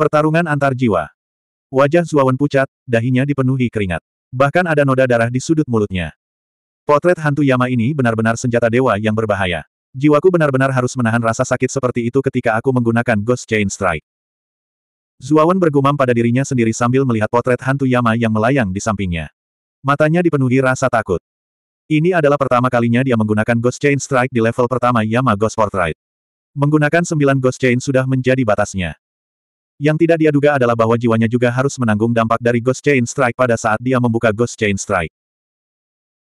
Pertarungan antar jiwa. Wajah Zuawan pucat, dahinya dipenuhi keringat. Bahkan ada noda darah di sudut mulutnya. Potret hantu Yama ini benar-benar senjata dewa yang berbahaya. Jiwaku benar-benar harus menahan rasa sakit seperti itu ketika aku menggunakan Ghost Chain Strike. Zuawan bergumam pada dirinya sendiri sambil melihat potret hantu Yama yang melayang di sampingnya. Matanya dipenuhi rasa takut. Ini adalah pertama kalinya dia menggunakan Ghost Chain Strike di level pertama Yama Ghost Portrait. Menggunakan sembilan Ghost Chain sudah menjadi batasnya. Yang tidak dia duga adalah bahwa jiwanya juga harus menanggung dampak dari Ghost Chain Strike pada saat dia membuka Ghost Chain Strike.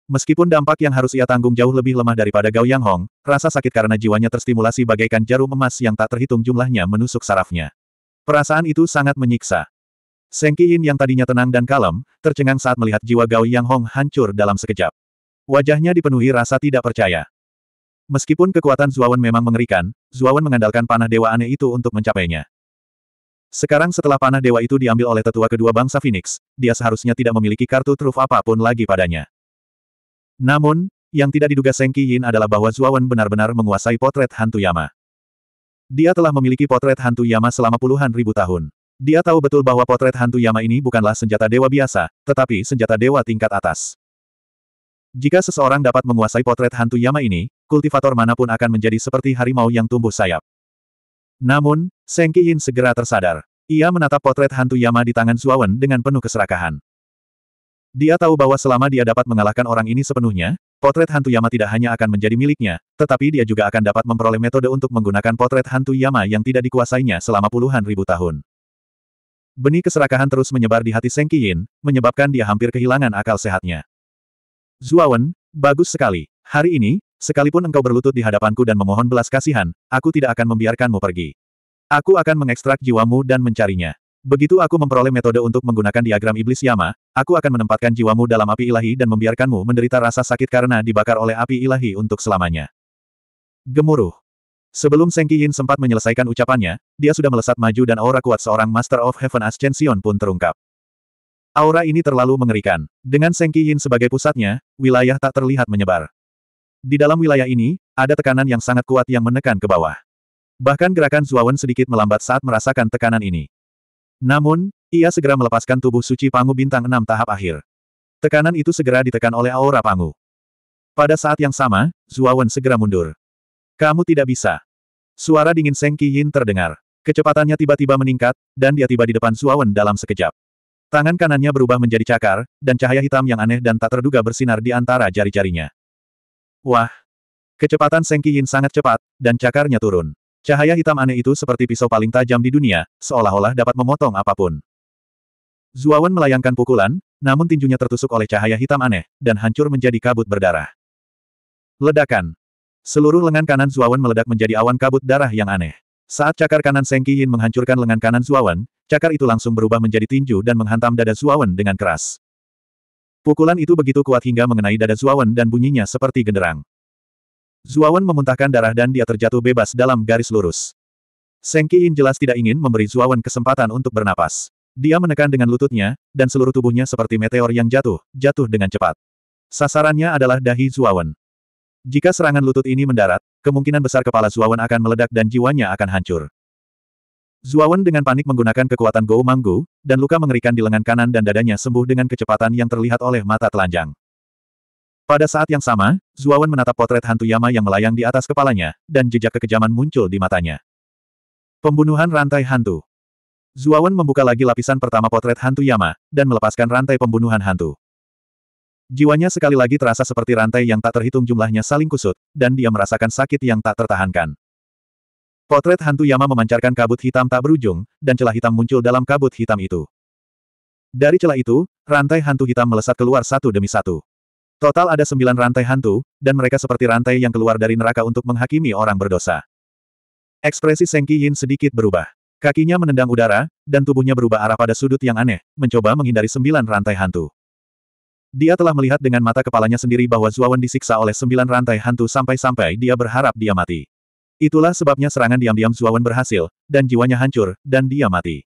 Meskipun dampak yang harus ia tanggung jauh lebih lemah daripada Gao Yang Hong, rasa sakit karena jiwanya terstimulasi bagaikan jarum emas yang tak terhitung jumlahnya menusuk sarafnya. Perasaan itu sangat menyiksa. Seng Qiyin yang tadinya tenang dan kalem, tercengang saat melihat jiwa Gao Yang Hong hancur dalam sekejap. Wajahnya dipenuhi rasa tidak percaya. Meskipun kekuatan Zuawan memang mengerikan, Zuawan mengandalkan panah dewa aneh itu untuk mencapainya. Sekarang setelah panah dewa itu diambil oleh tetua kedua bangsa Phoenix, dia seharusnya tidak memiliki kartu truf apapun lagi padanya. Namun, yang tidak diduga Seng Yin adalah bahwa Zuawan benar-benar menguasai potret hantu Yama. Dia telah memiliki potret hantu Yama selama puluhan ribu tahun. Dia tahu betul bahwa potret hantu Yama ini bukanlah senjata dewa biasa, tetapi senjata dewa tingkat atas. Jika seseorang dapat menguasai potret hantu Yama ini, kultivator manapun akan menjadi seperti harimau yang tumbuh sayap. Namun, Seng Qiyin segera tersadar. Ia menatap potret hantu Yama di tangan Zuawan dengan penuh keserakahan. Dia tahu bahwa selama dia dapat mengalahkan orang ini sepenuhnya, potret hantu Yama tidak hanya akan menjadi miliknya, tetapi dia juga akan dapat memperoleh metode untuk menggunakan potret hantu Yama yang tidak dikuasainya selama puluhan ribu tahun. Benih keserakahan terus menyebar di hati Seng Qiyin, menyebabkan dia hampir kehilangan akal sehatnya. Zuawan, bagus sekali. Hari ini, Sekalipun engkau berlutut di hadapanku dan memohon belas kasihan, aku tidak akan membiarkanmu pergi. Aku akan mengekstrak jiwamu dan mencarinya. Begitu aku memperoleh metode untuk menggunakan diagram iblis Yama, aku akan menempatkan jiwamu dalam api ilahi dan membiarkanmu menderita rasa sakit karena dibakar oleh api ilahi untuk selamanya. Gemuruh. Sebelum Seng Yin sempat menyelesaikan ucapannya, dia sudah melesat maju dan aura kuat seorang Master of Heaven Ascension pun terungkap. Aura ini terlalu mengerikan. Dengan Seng Yin sebagai pusatnya, wilayah tak terlihat menyebar. Di dalam wilayah ini, ada tekanan yang sangat kuat yang menekan ke bawah. Bahkan gerakan Zuawan sedikit melambat saat merasakan tekanan ini. Namun, ia segera melepaskan tubuh suci Pangu Bintang enam tahap akhir. Tekanan itu segera ditekan oleh aura Pangu. Pada saat yang sama, Zuawan segera mundur. Kamu tidak bisa. Suara dingin Seng Yin terdengar. Kecepatannya tiba-tiba meningkat, dan dia tiba di depan Zuawan dalam sekejap. Tangan kanannya berubah menjadi cakar, dan cahaya hitam yang aneh dan tak terduga bersinar di antara jari-jarinya. Wah! Kecepatan Seng Yin sangat cepat, dan cakarnya turun. Cahaya hitam aneh itu seperti pisau paling tajam di dunia, seolah-olah dapat memotong apapun. Zuawan melayangkan pukulan, namun tinjunya tertusuk oleh cahaya hitam aneh, dan hancur menjadi kabut berdarah. Ledakan. Seluruh lengan kanan Zuawan meledak menjadi awan kabut darah yang aneh. Saat cakar kanan Seng Yin menghancurkan lengan kanan Zuawan, cakar itu langsung berubah menjadi tinju dan menghantam dada Zuawan dengan keras. Pukulan itu begitu kuat hingga mengenai dada Zuawan dan bunyinya seperti genderang. Zuawan memuntahkan darah dan dia terjatuh bebas dalam garis lurus. Seng Qiin jelas tidak ingin memberi Zuawan kesempatan untuk bernapas. Dia menekan dengan lututnya, dan seluruh tubuhnya seperti meteor yang jatuh, jatuh dengan cepat. Sasarannya adalah dahi Zuawan. Jika serangan lutut ini mendarat, kemungkinan besar kepala Zuawan akan meledak dan jiwanya akan hancur. Zuawan dengan panik menggunakan kekuatan Go Manggu, dan luka mengerikan di lengan kanan dan dadanya sembuh dengan kecepatan yang terlihat oleh mata telanjang. Pada saat yang sama, Zuawan menatap potret hantu Yama yang melayang di atas kepalanya, dan jejak kekejaman muncul di matanya. Pembunuhan rantai hantu. Zuawan membuka lagi lapisan pertama potret hantu Yama, dan melepaskan rantai pembunuhan hantu. Jiwanya sekali lagi terasa seperti rantai yang tak terhitung jumlahnya saling kusut, dan dia merasakan sakit yang tak tertahankan. Potret hantu Yama memancarkan kabut hitam tak berujung, dan celah hitam muncul dalam kabut hitam itu. Dari celah itu, rantai hantu hitam melesat keluar satu demi satu. Total ada sembilan rantai hantu, dan mereka seperti rantai yang keluar dari neraka untuk menghakimi orang berdosa. Ekspresi Sengki Yin sedikit berubah. Kakinya menendang udara, dan tubuhnya berubah arah pada sudut yang aneh, mencoba menghindari sembilan rantai hantu. Dia telah melihat dengan mata kepalanya sendiri bahwa Zuawan disiksa oleh sembilan rantai hantu sampai-sampai dia berharap dia mati. Itulah sebabnya serangan diam-diam Zuawan berhasil, dan jiwanya hancur, dan dia mati.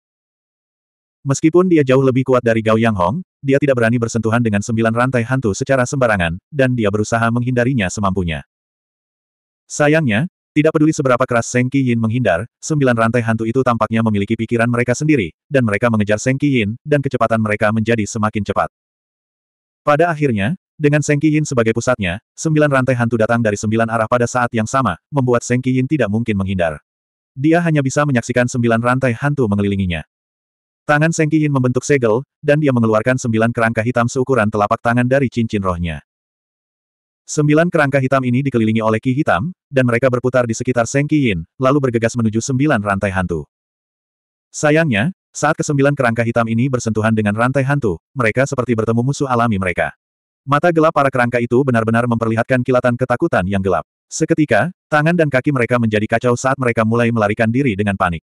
Meskipun dia jauh lebih kuat dari Gao Yang Hong, dia tidak berani bersentuhan dengan sembilan rantai hantu secara sembarangan, dan dia berusaha menghindarinya semampunya. Sayangnya, tidak peduli seberapa keras Seng Yin menghindar, sembilan rantai hantu itu tampaknya memiliki pikiran mereka sendiri, dan mereka mengejar Seng Yin, dan kecepatan mereka menjadi semakin cepat. Pada akhirnya, dengan Seng Yin sebagai pusatnya, sembilan rantai hantu datang dari sembilan arah pada saat yang sama, membuat Seng Yin tidak mungkin menghindar. Dia hanya bisa menyaksikan sembilan rantai hantu mengelilinginya. Tangan Seng Yin membentuk segel, dan dia mengeluarkan sembilan kerangka hitam seukuran telapak tangan dari cincin rohnya. Sembilan kerangka hitam ini dikelilingi oleh ki hitam, dan mereka berputar di sekitar Seng Yin, lalu bergegas menuju sembilan rantai hantu. Sayangnya, saat kesembilan kerangka hitam ini bersentuhan dengan rantai hantu, mereka seperti bertemu musuh alami mereka. Mata gelap para kerangka itu benar-benar memperlihatkan kilatan ketakutan yang gelap. Seketika, tangan dan kaki mereka menjadi kacau saat mereka mulai melarikan diri dengan panik.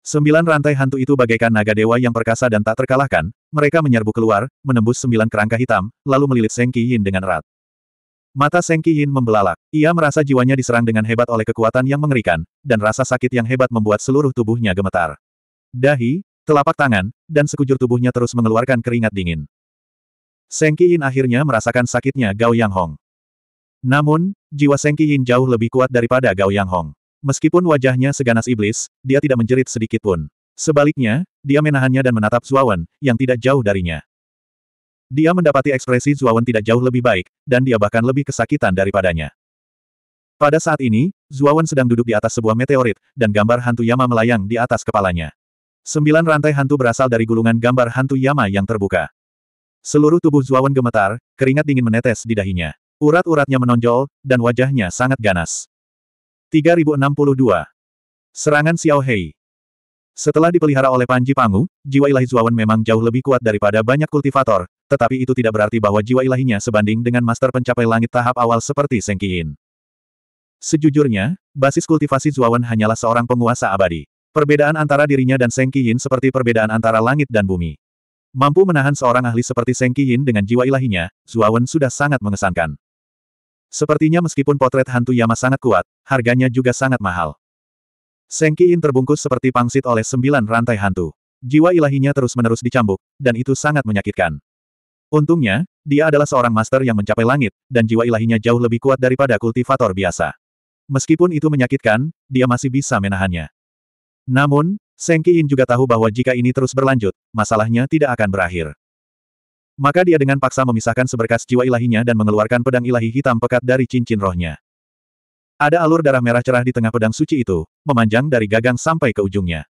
Sembilan rantai hantu itu bagaikan naga dewa yang perkasa dan tak terkalahkan, mereka menyerbu keluar, menembus sembilan kerangka hitam, lalu melilit Seng Yin dengan erat. Mata Seng Yin membelalak. Ia merasa jiwanya diserang dengan hebat oleh kekuatan yang mengerikan, dan rasa sakit yang hebat membuat seluruh tubuhnya gemetar. Dahi, telapak tangan, dan sekujur tubuhnya terus mengeluarkan keringat dingin. Seng Qiyin akhirnya merasakan sakitnya Gao Yang Hong. Namun, jiwa Seng Qiyin jauh lebih kuat daripada Gao Yang Hong. Meskipun wajahnya seganas iblis, dia tidak menjerit sedikit pun. Sebaliknya, dia menahannya dan menatap Zuawan, yang tidak jauh darinya. Dia mendapati ekspresi Zuawan tidak jauh lebih baik, dan dia bahkan lebih kesakitan daripadanya. Pada saat ini, Zuawan sedang duduk di atas sebuah meteorit, dan gambar hantu Yama melayang di atas kepalanya. Sembilan rantai hantu berasal dari gulungan gambar hantu Yama yang terbuka. Seluruh tubuh Zuawan gemetar, keringat dingin menetes di dahinya. Urat-uratnya menonjol, dan wajahnya sangat ganas. 3062. Serangan Xiao Hei. Setelah dipelihara oleh Panji Pangu, jiwa ilahi Zuawan memang jauh lebih kuat daripada banyak kultivator, tetapi itu tidak berarti bahwa jiwa ilahinya sebanding dengan master pencapai langit tahap awal seperti Seng Sejujurnya, basis kultivasi Zuawan hanyalah seorang penguasa abadi. Perbedaan antara dirinya dan Seng Qiyin seperti perbedaan antara langit dan bumi. Mampu menahan seorang ahli seperti Seng Qiyin dengan jiwa ilahinya, Wen sudah sangat mengesankan. Sepertinya meskipun potret hantu Yama sangat kuat, harganya juga sangat mahal. Seng Qiyin terbungkus seperti pangsit oleh sembilan rantai hantu. Jiwa ilahinya terus-menerus dicambuk, dan itu sangat menyakitkan. Untungnya, dia adalah seorang master yang mencapai langit, dan jiwa ilahinya jauh lebih kuat daripada kultivator biasa. Meskipun itu menyakitkan, dia masih bisa menahannya. Namun, Seng Kiin juga tahu bahwa jika ini terus berlanjut, masalahnya tidak akan berakhir. Maka dia dengan paksa memisahkan seberkas jiwa ilahinya dan mengeluarkan pedang ilahi hitam pekat dari cincin rohnya. Ada alur darah merah cerah di tengah pedang suci itu, memanjang dari gagang sampai ke ujungnya.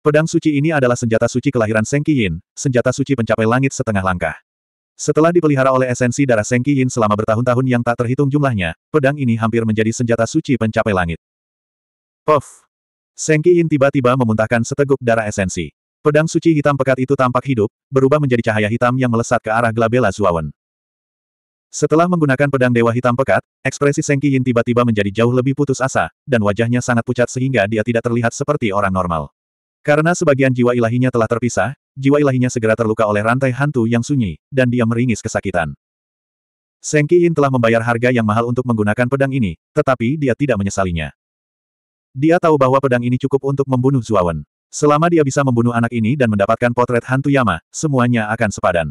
Pedang suci ini adalah senjata suci kelahiran Seng Kiin, senjata suci pencapai langit setengah langkah. Setelah dipelihara oleh esensi darah Seng Kiin selama bertahun-tahun yang tak terhitung jumlahnya, pedang ini hampir menjadi senjata suci pencapai langit. Puff! Seng tiba-tiba memuntahkan seteguk darah esensi. Pedang suci hitam pekat itu tampak hidup, berubah menjadi cahaya hitam yang melesat ke arah Glabella Zuawan. Setelah menggunakan pedang dewa hitam pekat, ekspresi Seng tiba-tiba menjadi jauh lebih putus asa, dan wajahnya sangat pucat sehingga dia tidak terlihat seperti orang normal. Karena sebagian jiwa ilahinya telah terpisah, jiwa ilahinya segera terluka oleh rantai hantu yang sunyi, dan dia meringis kesakitan. Seng telah membayar harga yang mahal untuk menggunakan pedang ini, tetapi dia tidak menyesalinya. Dia tahu bahwa pedang ini cukup untuk membunuh Zuawan. Selama dia bisa membunuh anak ini dan mendapatkan potret hantu Yama, semuanya akan sepadan.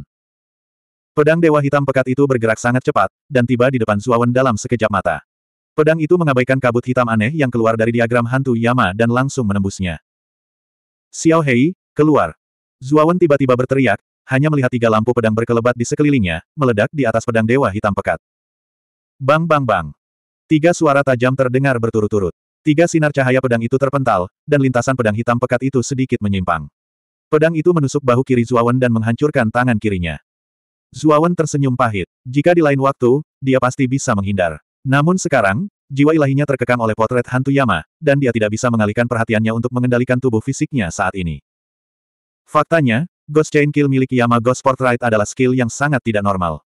Pedang Dewa Hitam Pekat itu bergerak sangat cepat, dan tiba di depan Zuawan dalam sekejap mata. Pedang itu mengabaikan kabut hitam aneh yang keluar dari diagram hantu Yama dan langsung menembusnya. Xiao Hei, keluar! Zuawan tiba-tiba berteriak, hanya melihat tiga lampu pedang berkelebat di sekelilingnya, meledak di atas pedang Dewa Hitam Pekat. Bang bang bang! Tiga suara tajam terdengar berturut-turut. Tiga sinar cahaya pedang itu terpental, dan lintasan pedang hitam pekat itu sedikit menyimpang. Pedang itu menusuk bahu kiri Zuawan dan menghancurkan tangan kirinya. Zuawan tersenyum pahit. Jika di lain waktu, dia pasti bisa menghindar. Namun sekarang, jiwa ilahinya terkekang oleh potret hantu Yama, dan dia tidak bisa mengalihkan perhatiannya untuk mengendalikan tubuh fisiknya saat ini. Faktanya, Ghost Chain Kill milik Yama Ghost Portrait adalah skill yang sangat tidak normal.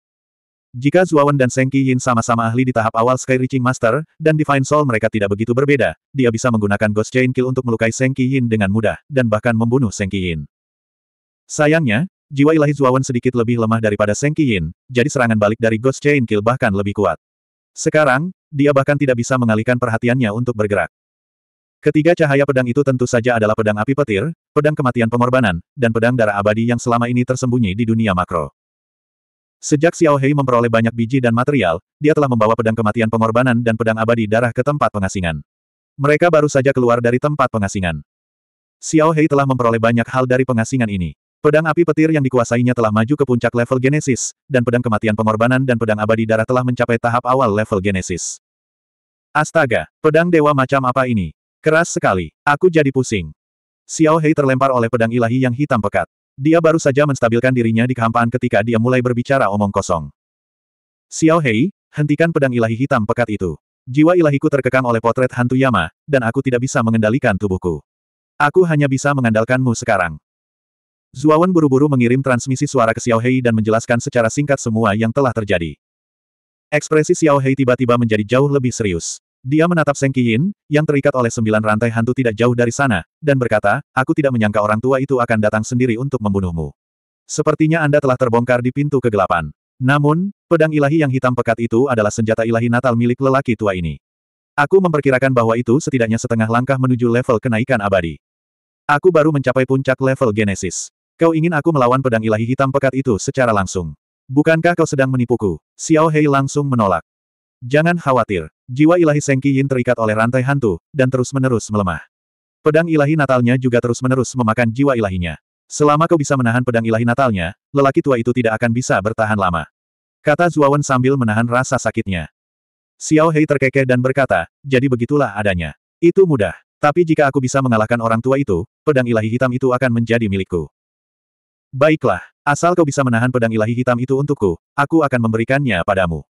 Jika Zuawan dan Seng Yin sama-sama ahli di tahap awal Sky Reaching Master, dan Divine Soul mereka tidak begitu berbeda, dia bisa menggunakan Ghost Chain Kill untuk melukai Seng Yin dengan mudah, dan bahkan membunuh Seng Yin. Sayangnya, jiwa ilahi Zuawan sedikit lebih lemah daripada Seng Yin, jadi serangan balik dari Ghost Chain Kill bahkan lebih kuat. Sekarang, dia bahkan tidak bisa mengalihkan perhatiannya untuk bergerak. Ketiga cahaya pedang itu tentu saja adalah pedang api petir, pedang kematian pengorbanan, dan pedang darah abadi yang selama ini tersembunyi di dunia makro. Sejak Xiao Hei memperoleh banyak biji dan material, dia telah membawa pedang kematian pengorbanan dan pedang abadi darah ke tempat pengasingan. Mereka baru saja keluar dari tempat pengasingan. Xiao Hei telah memperoleh banyak hal dari pengasingan ini. Pedang api petir yang dikuasainya telah maju ke puncak level Genesis, dan pedang kematian pengorbanan dan pedang abadi darah telah mencapai tahap awal level Genesis. Astaga, pedang dewa macam apa ini? Keras sekali, aku jadi pusing. Xiao Hei terlempar oleh pedang ilahi yang hitam pekat. Dia baru saja menstabilkan dirinya di kehampaan ketika dia mulai berbicara omong kosong. Xiao Hei, hentikan pedang ilahi hitam pekat itu. Jiwa ilahiku terkekang oleh potret hantu Yama, dan aku tidak bisa mengendalikan tubuhku. Aku hanya bisa mengandalkanmu sekarang. Zuawan buru-buru mengirim transmisi suara ke Xiao Hei dan menjelaskan secara singkat semua yang telah terjadi. Ekspresi Xiao Hei tiba-tiba menjadi jauh lebih serius. Dia menatap Seng Qiyin, yang terikat oleh sembilan rantai hantu tidak jauh dari sana, dan berkata, aku tidak menyangka orang tua itu akan datang sendiri untuk membunuhmu. Sepertinya Anda telah terbongkar di pintu kegelapan. Namun, pedang ilahi yang hitam pekat itu adalah senjata ilahi natal milik lelaki tua ini. Aku memperkirakan bahwa itu setidaknya setengah langkah menuju level kenaikan abadi. Aku baru mencapai puncak level Genesis. Kau ingin aku melawan pedang ilahi hitam pekat itu secara langsung. Bukankah kau sedang menipuku? Xiao Hei langsung menolak. Jangan khawatir, Jiwa ilahi Sengki Yin terikat oleh rantai hantu, dan terus-menerus melemah. Pedang ilahi natalnya juga terus-menerus memakan jiwa ilahinya. Selama kau bisa menahan pedang ilahi natalnya, lelaki tua itu tidak akan bisa bertahan lama. Kata Zuawan sambil menahan rasa sakitnya. Xiao Hei terkekeh dan berkata, jadi begitulah adanya. Itu mudah. Tapi jika aku bisa mengalahkan orang tua itu, pedang ilahi hitam itu akan menjadi milikku. Baiklah, asal kau bisa menahan pedang ilahi hitam itu untukku, aku akan memberikannya padamu.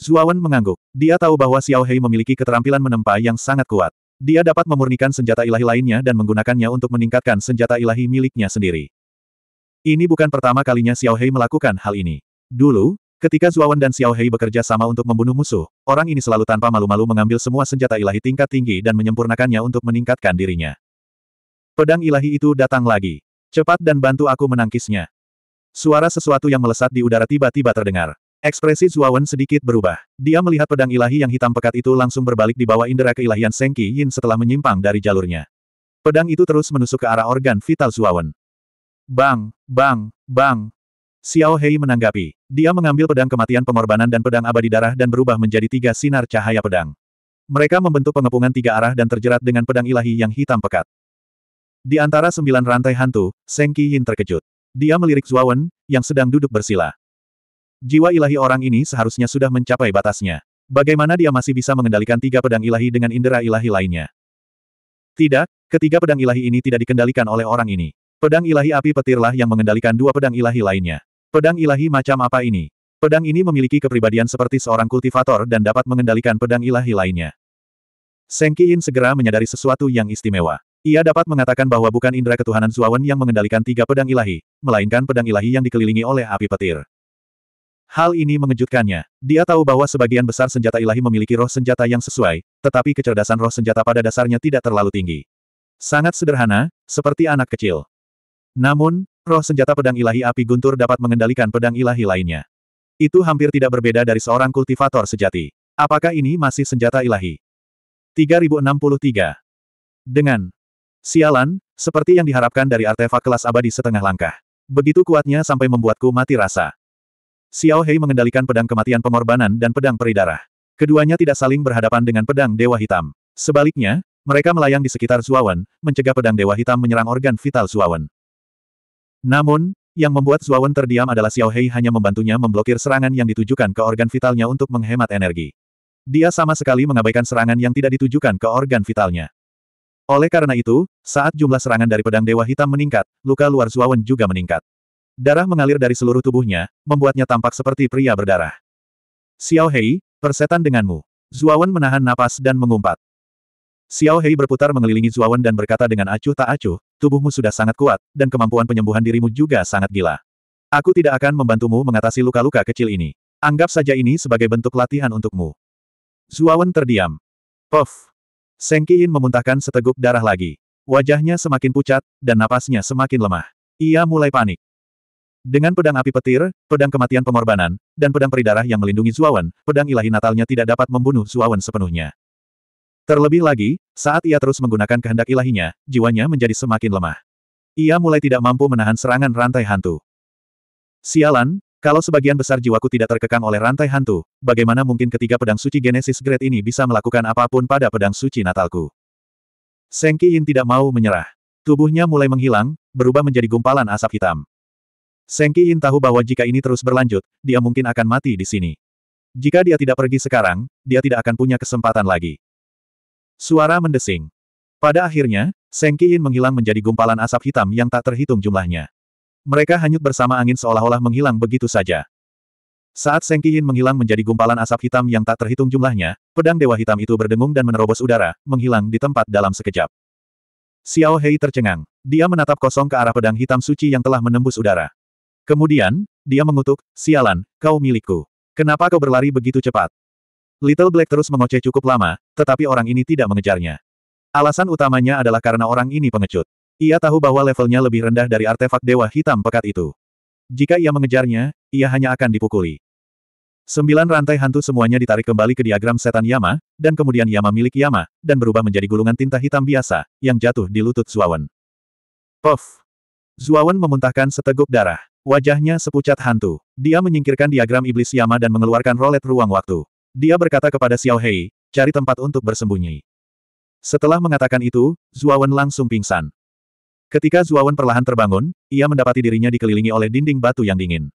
Zuawan mengangguk. Dia tahu bahwa Xiao Hei memiliki keterampilan menempa yang sangat kuat. Dia dapat memurnikan senjata ilahi lainnya dan menggunakannya untuk meningkatkan senjata ilahi miliknya sendiri. Ini bukan pertama kalinya Xiao Hei melakukan hal ini. Dulu, ketika Zuawan dan Xiao Hei bekerja sama untuk membunuh musuh, orang ini selalu tanpa malu-malu mengambil semua senjata ilahi tingkat tinggi dan menyempurnakannya untuk meningkatkan dirinya. Pedang ilahi itu datang lagi. Cepat dan bantu aku menangkisnya. Suara sesuatu yang melesat di udara tiba-tiba terdengar. Ekspresi Zuawan sedikit berubah. Dia melihat pedang ilahi yang hitam pekat itu langsung berbalik di bawah indera keilahian Seng Qi Yin setelah menyimpang dari jalurnya. Pedang itu terus menusuk ke arah organ vital Zuawan. Bang, bang, bang. Xiao Hei menanggapi. Dia mengambil pedang kematian pengorbanan dan pedang abadi darah dan berubah menjadi tiga sinar cahaya pedang. Mereka membentuk pengepungan tiga arah dan terjerat dengan pedang ilahi yang hitam pekat. Di antara sembilan rantai hantu, Seng Qi Yin terkejut. Dia melirik Zuawan, yang sedang duduk bersila. Jiwa ilahi orang ini seharusnya sudah mencapai batasnya. Bagaimana dia masih bisa mengendalikan tiga pedang ilahi dengan indera ilahi lainnya? Tidak, ketiga pedang ilahi ini tidak dikendalikan oleh orang ini. Pedang ilahi api petirlah yang mengendalikan dua pedang ilahi lainnya. Pedang ilahi macam apa ini? Pedang ini memiliki kepribadian seperti seorang kultivator dan dapat mengendalikan pedang ilahi lainnya. Sengkiin segera menyadari sesuatu yang istimewa. Ia dapat mengatakan bahwa bukan indera ketuhanan Zuawan yang mengendalikan tiga pedang ilahi, melainkan pedang ilahi yang dikelilingi oleh api petir. Hal ini mengejutkannya. Dia tahu bahwa sebagian besar senjata ilahi memiliki roh senjata yang sesuai, tetapi kecerdasan roh senjata pada dasarnya tidak terlalu tinggi. Sangat sederhana, seperti anak kecil. Namun, roh senjata pedang ilahi api guntur dapat mengendalikan pedang ilahi lainnya. Itu hampir tidak berbeda dari seorang kultivator sejati. Apakah ini masih senjata ilahi? 3063. Dengan sialan, seperti yang diharapkan dari artefak kelas abadi setengah langkah. Begitu kuatnya sampai membuatku mati rasa. Xiao Hei mengendalikan pedang kematian pengorbanan dan pedang peridarah. Keduanya tidak saling berhadapan dengan pedang Dewa Hitam. Sebaliknya, mereka melayang di sekitar Zuawan, mencegah pedang Dewa Hitam menyerang organ vital Zuawan. Namun, yang membuat Zuawan terdiam adalah Xiao Hei hanya membantunya memblokir serangan yang ditujukan ke organ vitalnya untuk menghemat energi. Dia sama sekali mengabaikan serangan yang tidak ditujukan ke organ vitalnya. Oleh karena itu, saat jumlah serangan dari pedang Dewa Hitam meningkat, luka luar Zuawan juga meningkat. Darah mengalir dari seluruh tubuhnya, membuatnya tampak seperti pria berdarah. Xiao Hei, persetan denganmu. Zuawan menahan napas dan mengumpat. Xiao Hei berputar mengelilingi Zuawan dan berkata dengan acuh tak acuh, tubuhmu sudah sangat kuat, dan kemampuan penyembuhan dirimu juga sangat gila. Aku tidak akan membantumu mengatasi luka-luka kecil ini. Anggap saja ini sebagai bentuk latihan untukmu. Zuawan terdiam. Puff. Seng Qiin memuntahkan seteguk darah lagi. Wajahnya semakin pucat, dan napasnya semakin lemah. Ia mulai panik. Dengan pedang api petir, pedang kematian pengorbanan, dan pedang peridarah yang melindungi Zuawan, pedang ilahi natalnya tidak dapat membunuh Zuawan sepenuhnya. Terlebih lagi, saat ia terus menggunakan kehendak ilahinya, jiwanya menjadi semakin lemah. Ia mulai tidak mampu menahan serangan rantai hantu. Sialan, kalau sebagian besar jiwaku tidak terkekang oleh rantai hantu, bagaimana mungkin ketiga pedang suci Genesis Great ini bisa melakukan apapun pada pedang suci Natalku? Sengki In tidak mau menyerah. Tubuhnya mulai menghilang, berubah menjadi gumpalan asap hitam. Seng tahu bahwa jika ini terus berlanjut, dia mungkin akan mati di sini. Jika dia tidak pergi sekarang, dia tidak akan punya kesempatan lagi. Suara mendesing. Pada akhirnya, Seng menghilang menjadi gumpalan asap hitam yang tak terhitung jumlahnya. Mereka hanyut bersama angin seolah-olah menghilang begitu saja. Saat Seng menghilang menjadi gumpalan asap hitam yang tak terhitung jumlahnya, pedang dewa hitam itu berdengung dan menerobos udara, menghilang di tempat dalam sekejap. Xiao Hei tercengang. Dia menatap kosong ke arah pedang hitam suci yang telah menembus udara. Kemudian, dia mengutuk, sialan, kau milikku. Kenapa kau berlari begitu cepat? Little Black terus mengoceh cukup lama, tetapi orang ini tidak mengejarnya. Alasan utamanya adalah karena orang ini pengecut. Ia tahu bahwa levelnya lebih rendah dari artefak dewa hitam pekat itu. Jika ia mengejarnya, ia hanya akan dipukuli. Sembilan rantai hantu semuanya ditarik kembali ke diagram setan Yama, dan kemudian Yama milik Yama, dan berubah menjadi gulungan tinta hitam biasa, yang jatuh di lutut Zuawan. Puff! Zuawan memuntahkan seteguk darah. Wajahnya sepucat hantu. Dia menyingkirkan diagram iblis Yama dan mengeluarkan rolet ruang waktu. Dia berkata kepada Xiao Hei, cari tempat untuk bersembunyi. Setelah mengatakan itu, Zuawan langsung pingsan. Ketika Zuawan perlahan terbangun, ia mendapati dirinya dikelilingi oleh dinding batu yang dingin.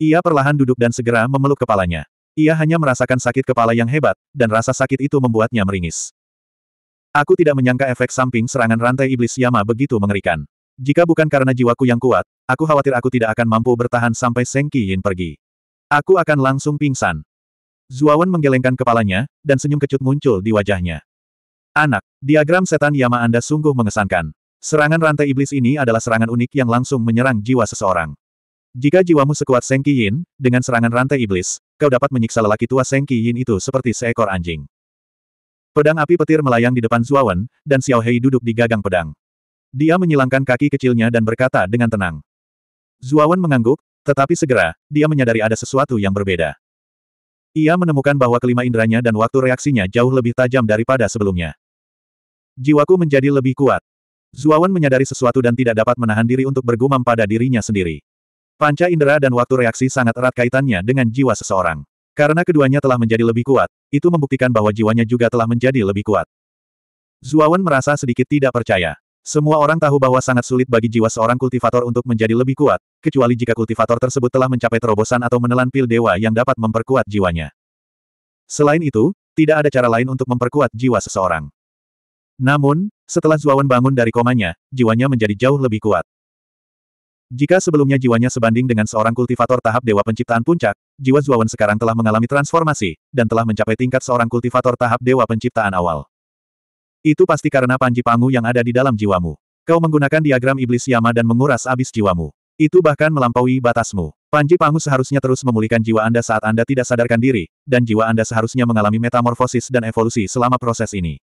Ia perlahan duduk dan segera memeluk kepalanya. Ia hanya merasakan sakit kepala yang hebat, dan rasa sakit itu membuatnya meringis. Aku tidak menyangka efek samping serangan rantai iblis Yama begitu mengerikan. Jika bukan karena jiwaku yang kuat, Aku khawatir aku tidak akan mampu bertahan sampai Seng Qiyin pergi. Aku akan langsung pingsan. Zuawan menggelengkan kepalanya, dan senyum kecut muncul di wajahnya. Anak, diagram setan Yama Anda sungguh mengesankan. Serangan rantai iblis ini adalah serangan unik yang langsung menyerang jiwa seseorang. Jika jiwamu sekuat Seng Qiyin, dengan serangan rantai iblis, kau dapat menyiksa lelaki tua Seng Qiyin itu seperti seekor anjing. Pedang api petir melayang di depan Zuawan, dan Xiao Hei duduk di gagang pedang. Dia menyilangkan kaki kecilnya dan berkata dengan tenang. Zuawan mengangguk, tetapi segera, dia menyadari ada sesuatu yang berbeda. Ia menemukan bahwa kelima inderanya dan waktu reaksinya jauh lebih tajam daripada sebelumnya. Jiwaku menjadi lebih kuat. Zuawan menyadari sesuatu dan tidak dapat menahan diri untuk bergumam pada dirinya sendiri. Panca indera dan waktu reaksi sangat erat kaitannya dengan jiwa seseorang. Karena keduanya telah menjadi lebih kuat, itu membuktikan bahwa jiwanya juga telah menjadi lebih kuat. Zuawan merasa sedikit tidak percaya. Semua orang tahu bahwa sangat sulit bagi jiwa seorang kultivator untuk menjadi lebih kuat, kecuali jika kultivator tersebut telah mencapai terobosan atau menelan pil dewa yang dapat memperkuat jiwanya. Selain itu, tidak ada cara lain untuk memperkuat jiwa seseorang. Namun, setelah Zuawan bangun dari komanya, jiwanya menjadi jauh lebih kuat. Jika sebelumnya jiwanya sebanding dengan seorang kultivator tahap Dewa Penciptaan Puncak, jiwa Zuawan sekarang telah mengalami transformasi, dan telah mencapai tingkat seorang kultivator tahap Dewa Penciptaan Awal. Itu pasti karena Panji Pangu yang ada di dalam jiwamu. Kau menggunakan diagram iblis Yama dan menguras abis jiwamu. Itu bahkan melampaui batasmu. Panji Pangu seharusnya terus memulihkan jiwa Anda saat Anda tidak sadarkan diri, dan jiwa Anda seharusnya mengalami metamorfosis dan evolusi selama proses ini.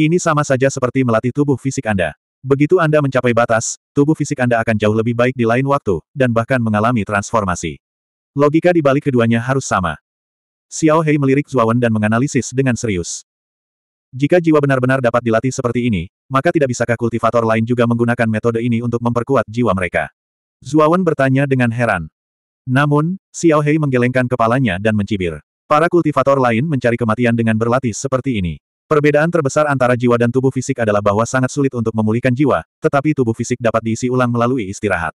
Ini sama saja seperti melatih tubuh fisik Anda. Begitu Anda mencapai batas, tubuh fisik Anda akan jauh lebih baik di lain waktu, dan bahkan mengalami transformasi. Logika di balik keduanya harus sama. Xiao Hei melirik Zuawan dan menganalisis dengan serius. Jika jiwa benar-benar dapat dilatih seperti ini, maka tidak bisakah kultivator lain juga menggunakan metode ini untuk memperkuat jiwa mereka? Zuawan bertanya dengan heran. Namun, Xiao Hei menggelengkan kepalanya dan mencibir. Para kultivator lain mencari kematian dengan berlatih seperti ini. Perbedaan terbesar antara jiwa dan tubuh fisik adalah bahwa sangat sulit untuk memulihkan jiwa, tetapi tubuh fisik dapat diisi ulang melalui istirahat.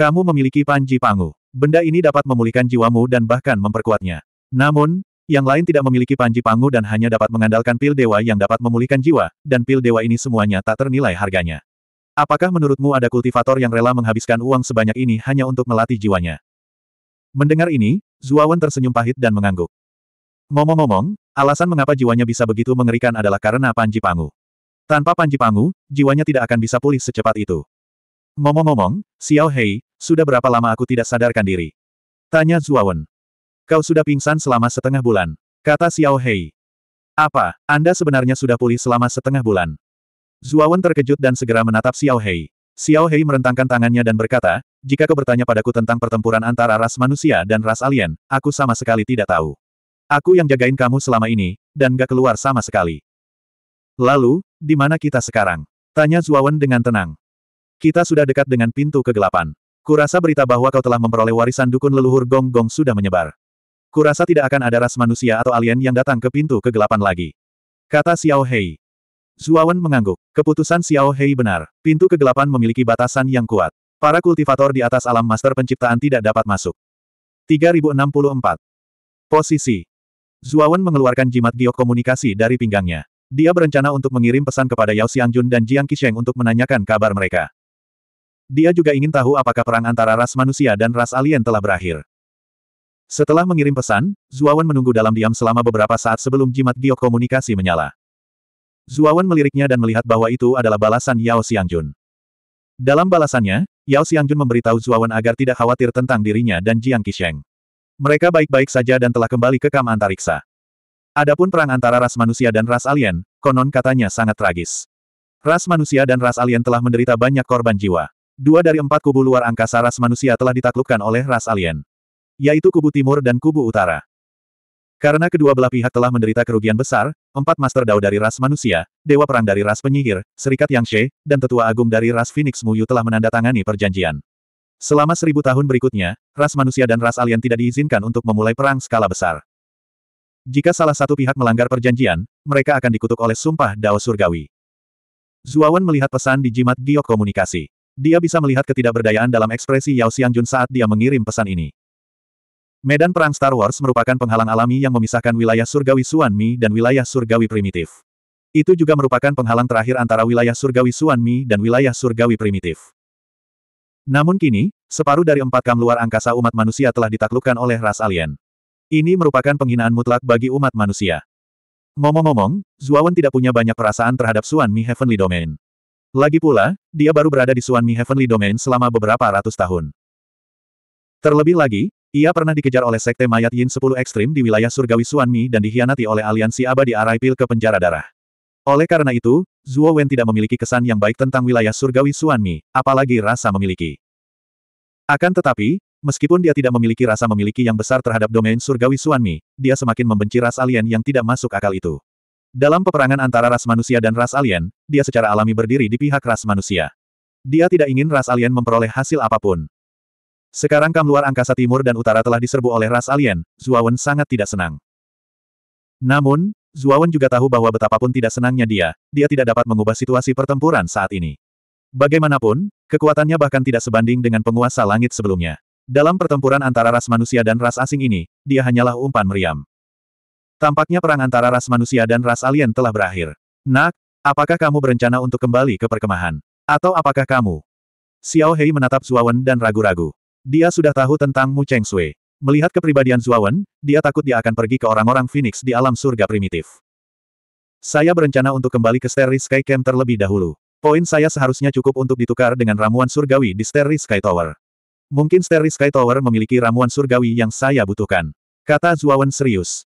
Kamu memiliki panji pangu. Benda ini dapat memulihkan jiwamu dan bahkan memperkuatnya. Namun, yang lain tidak memiliki panji pangu dan hanya dapat mengandalkan pil dewa yang dapat memulihkan jiwa, dan pil dewa ini semuanya tak ternilai harganya. Apakah menurutmu ada kultivator yang rela menghabiskan uang sebanyak ini hanya untuk melatih jiwanya? Mendengar ini, Zuawan tersenyum pahit dan mengangguk. Ngomong-ngomong, alasan mengapa jiwanya bisa begitu mengerikan adalah karena panji pangu. Tanpa panji pangu, jiwanya tidak akan bisa pulih secepat itu. Ngomong-ngomong, Xiao Hei, sudah berapa lama aku tidak sadarkan diri? Tanya Zuawan. Kau sudah pingsan selama setengah bulan. Kata Xiao Hei. Apa, Anda sebenarnya sudah pulih selama setengah bulan? Zuawan terkejut dan segera menatap Xiao Hei. Xiao Hei merentangkan tangannya dan berkata, jika kau bertanya padaku tentang pertempuran antara ras manusia dan ras alien, aku sama sekali tidak tahu. Aku yang jagain kamu selama ini, dan gak keluar sama sekali. Lalu, di mana kita sekarang? Tanya Zuawan dengan tenang. Kita sudah dekat dengan pintu kegelapan. Kurasa berita bahwa kau telah memperoleh warisan dukun leluhur Gong Gong sudah menyebar. Kurasa tidak akan ada ras manusia atau alien yang datang ke pintu kegelapan lagi. Kata Xiao Hei. Zuawan mengangguk. Keputusan Xiao Hei benar. Pintu kegelapan memiliki batasan yang kuat. Para kultivator di atas alam master penciptaan tidak dapat masuk. 3064. Posisi. Zuawan mengeluarkan jimat giok komunikasi dari pinggangnya. Dia berencana untuk mengirim pesan kepada Yao Xiangjun dan Jiang Qisheng untuk menanyakan kabar mereka. Dia juga ingin tahu apakah perang antara ras manusia dan ras alien telah berakhir. Setelah mengirim pesan, Zuawan menunggu dalam diam selama beberapa saat sebelum jimat giok komunikasi menyala. Zuawan meliriknya dan melihat bahwa itu adalah balasan Yao Xiangjun. Dalam balasannya, Yao Xiangjun memberitahu Zuawan agar tidak khawatir tentang dirinya dan Jiang Qisheng. Mereka baik-baik saja dan telah kembali ke kam antariksa. Adapun perang antara ras manusia dan ras alien, konon katanya sangat tragis. Ras manusia dan ras alien telah menderita banyak korban jiwa. Dua dari empat kubu luar angkasa ras manusia telah ditaklukkan oleh ras alien yaitu kubu timur dan kubu utara. Karena kedua belah pihak telah menderita kerugian besar, empat Master Dao dari ras manusia, Dewa Perang dari ras penyihir, Serikat yang She, dan Tetua Agung dari ras Phoenix Muyu telah menandatangani perjanjian. Selama seribu tahun berikutnya, ras manusia dan ras alien tidak diizinkan untuk memulai perang skala besar. Jika salah satu pihak melanggar perjanjian, mereka akan dikutuk oleh sumpah Dao Surgawi. Zuawan melihat pesan di jimat giok komunikasi. Dia bisa melihat ketidakberdayaan dalam ekspresi Yao Xiangjun saat dia mengirim pesan ini. Medan Perang Star Wars merupakan penghalang alami yang memisahkan wilayah surgawi Suan Mi dan wilayah surgawi primitif. Itu juga merupakan penghalang terakhir antara wilayah surgawi Suan Mi dan wilayah surgawi primitif. Namun kini, separuh dari empat kam luar angkasa umat manusia telah ditaklukkan oleh ras alien. Ini merupakan penghinaan mutlak bagi umat manusia. Ngomong-ngomong, Zuawan tidak punya banyak perasaan terhadap Suan Mi Heavenly Domain. Lagi pula, dia baru berada di Suan Mi Heavenly Domain selama beberapa ratus tahun. Terlebih lagi, ia pernah dikejar oleh Sekte Mayat Yin 10 Ekstrim di wilayah surgawi Suanmi dan dihianati oleh aliansi abadi Pil ke penjara darah. Oleh karena itu, Zuo Wen tidak memiliki kesan yang baik tentang wilayah surgawi Suanmi, apalagi rasa memiliki. Akan tetapi, meskipun dia tidak memiliki rasa memiliki yang besar terhadap domain surgawi Suanmi, dia semakin membenci ras alien yang tidak masuk akal itu. Dalam peperangan antara ras manusia dan ras alien, dia secara alami berdiri di pihak ras manusia. Dia tidak ingin ras alien memperoleh hasil apapun. Sekarang Kam Luar angkasa timur dan utara telah diserbu oleh ras alien, Zuawan sangat tidak senang. Namun, Zuawan juga tahu bahwa betapapun tidak senangnya dia, dia tidak dapat mengubah situasi pertempuran saat ini. Bagaimanapun, kekuatannya bahkan tidak sebanding dengan penguasa langit sebelumnya. Dalam pertempuran antara ras manusia dan ras asing ini, dia hanyalah umpan meriam. Tampaknya perang antara ras manusia dan ras alien telah berakhir. Nak, apakah kamu berencana untuk kembali ke perkemahan? Atau apakah kamu? Xiao Hei menatap Zuawan dan ragu-ragu. Dia sudah tahu tentang Mu Cheng Sui. Melihat kepribadian Zuawan, dia takut dia akan pergi ke orang-orang Phoenix di alam surga primitif. Saya berencana untuk kembali ke Starry Sky Camp terlebih dahulu. Poin saya seharusnya cukup untuk ditukar dengan ramuan surgawi di Starry Sky Tower. Mungkin Starry Sky Tower memiliki ramuan surgawi yang saya butuhkan. Kata Zuawan serius.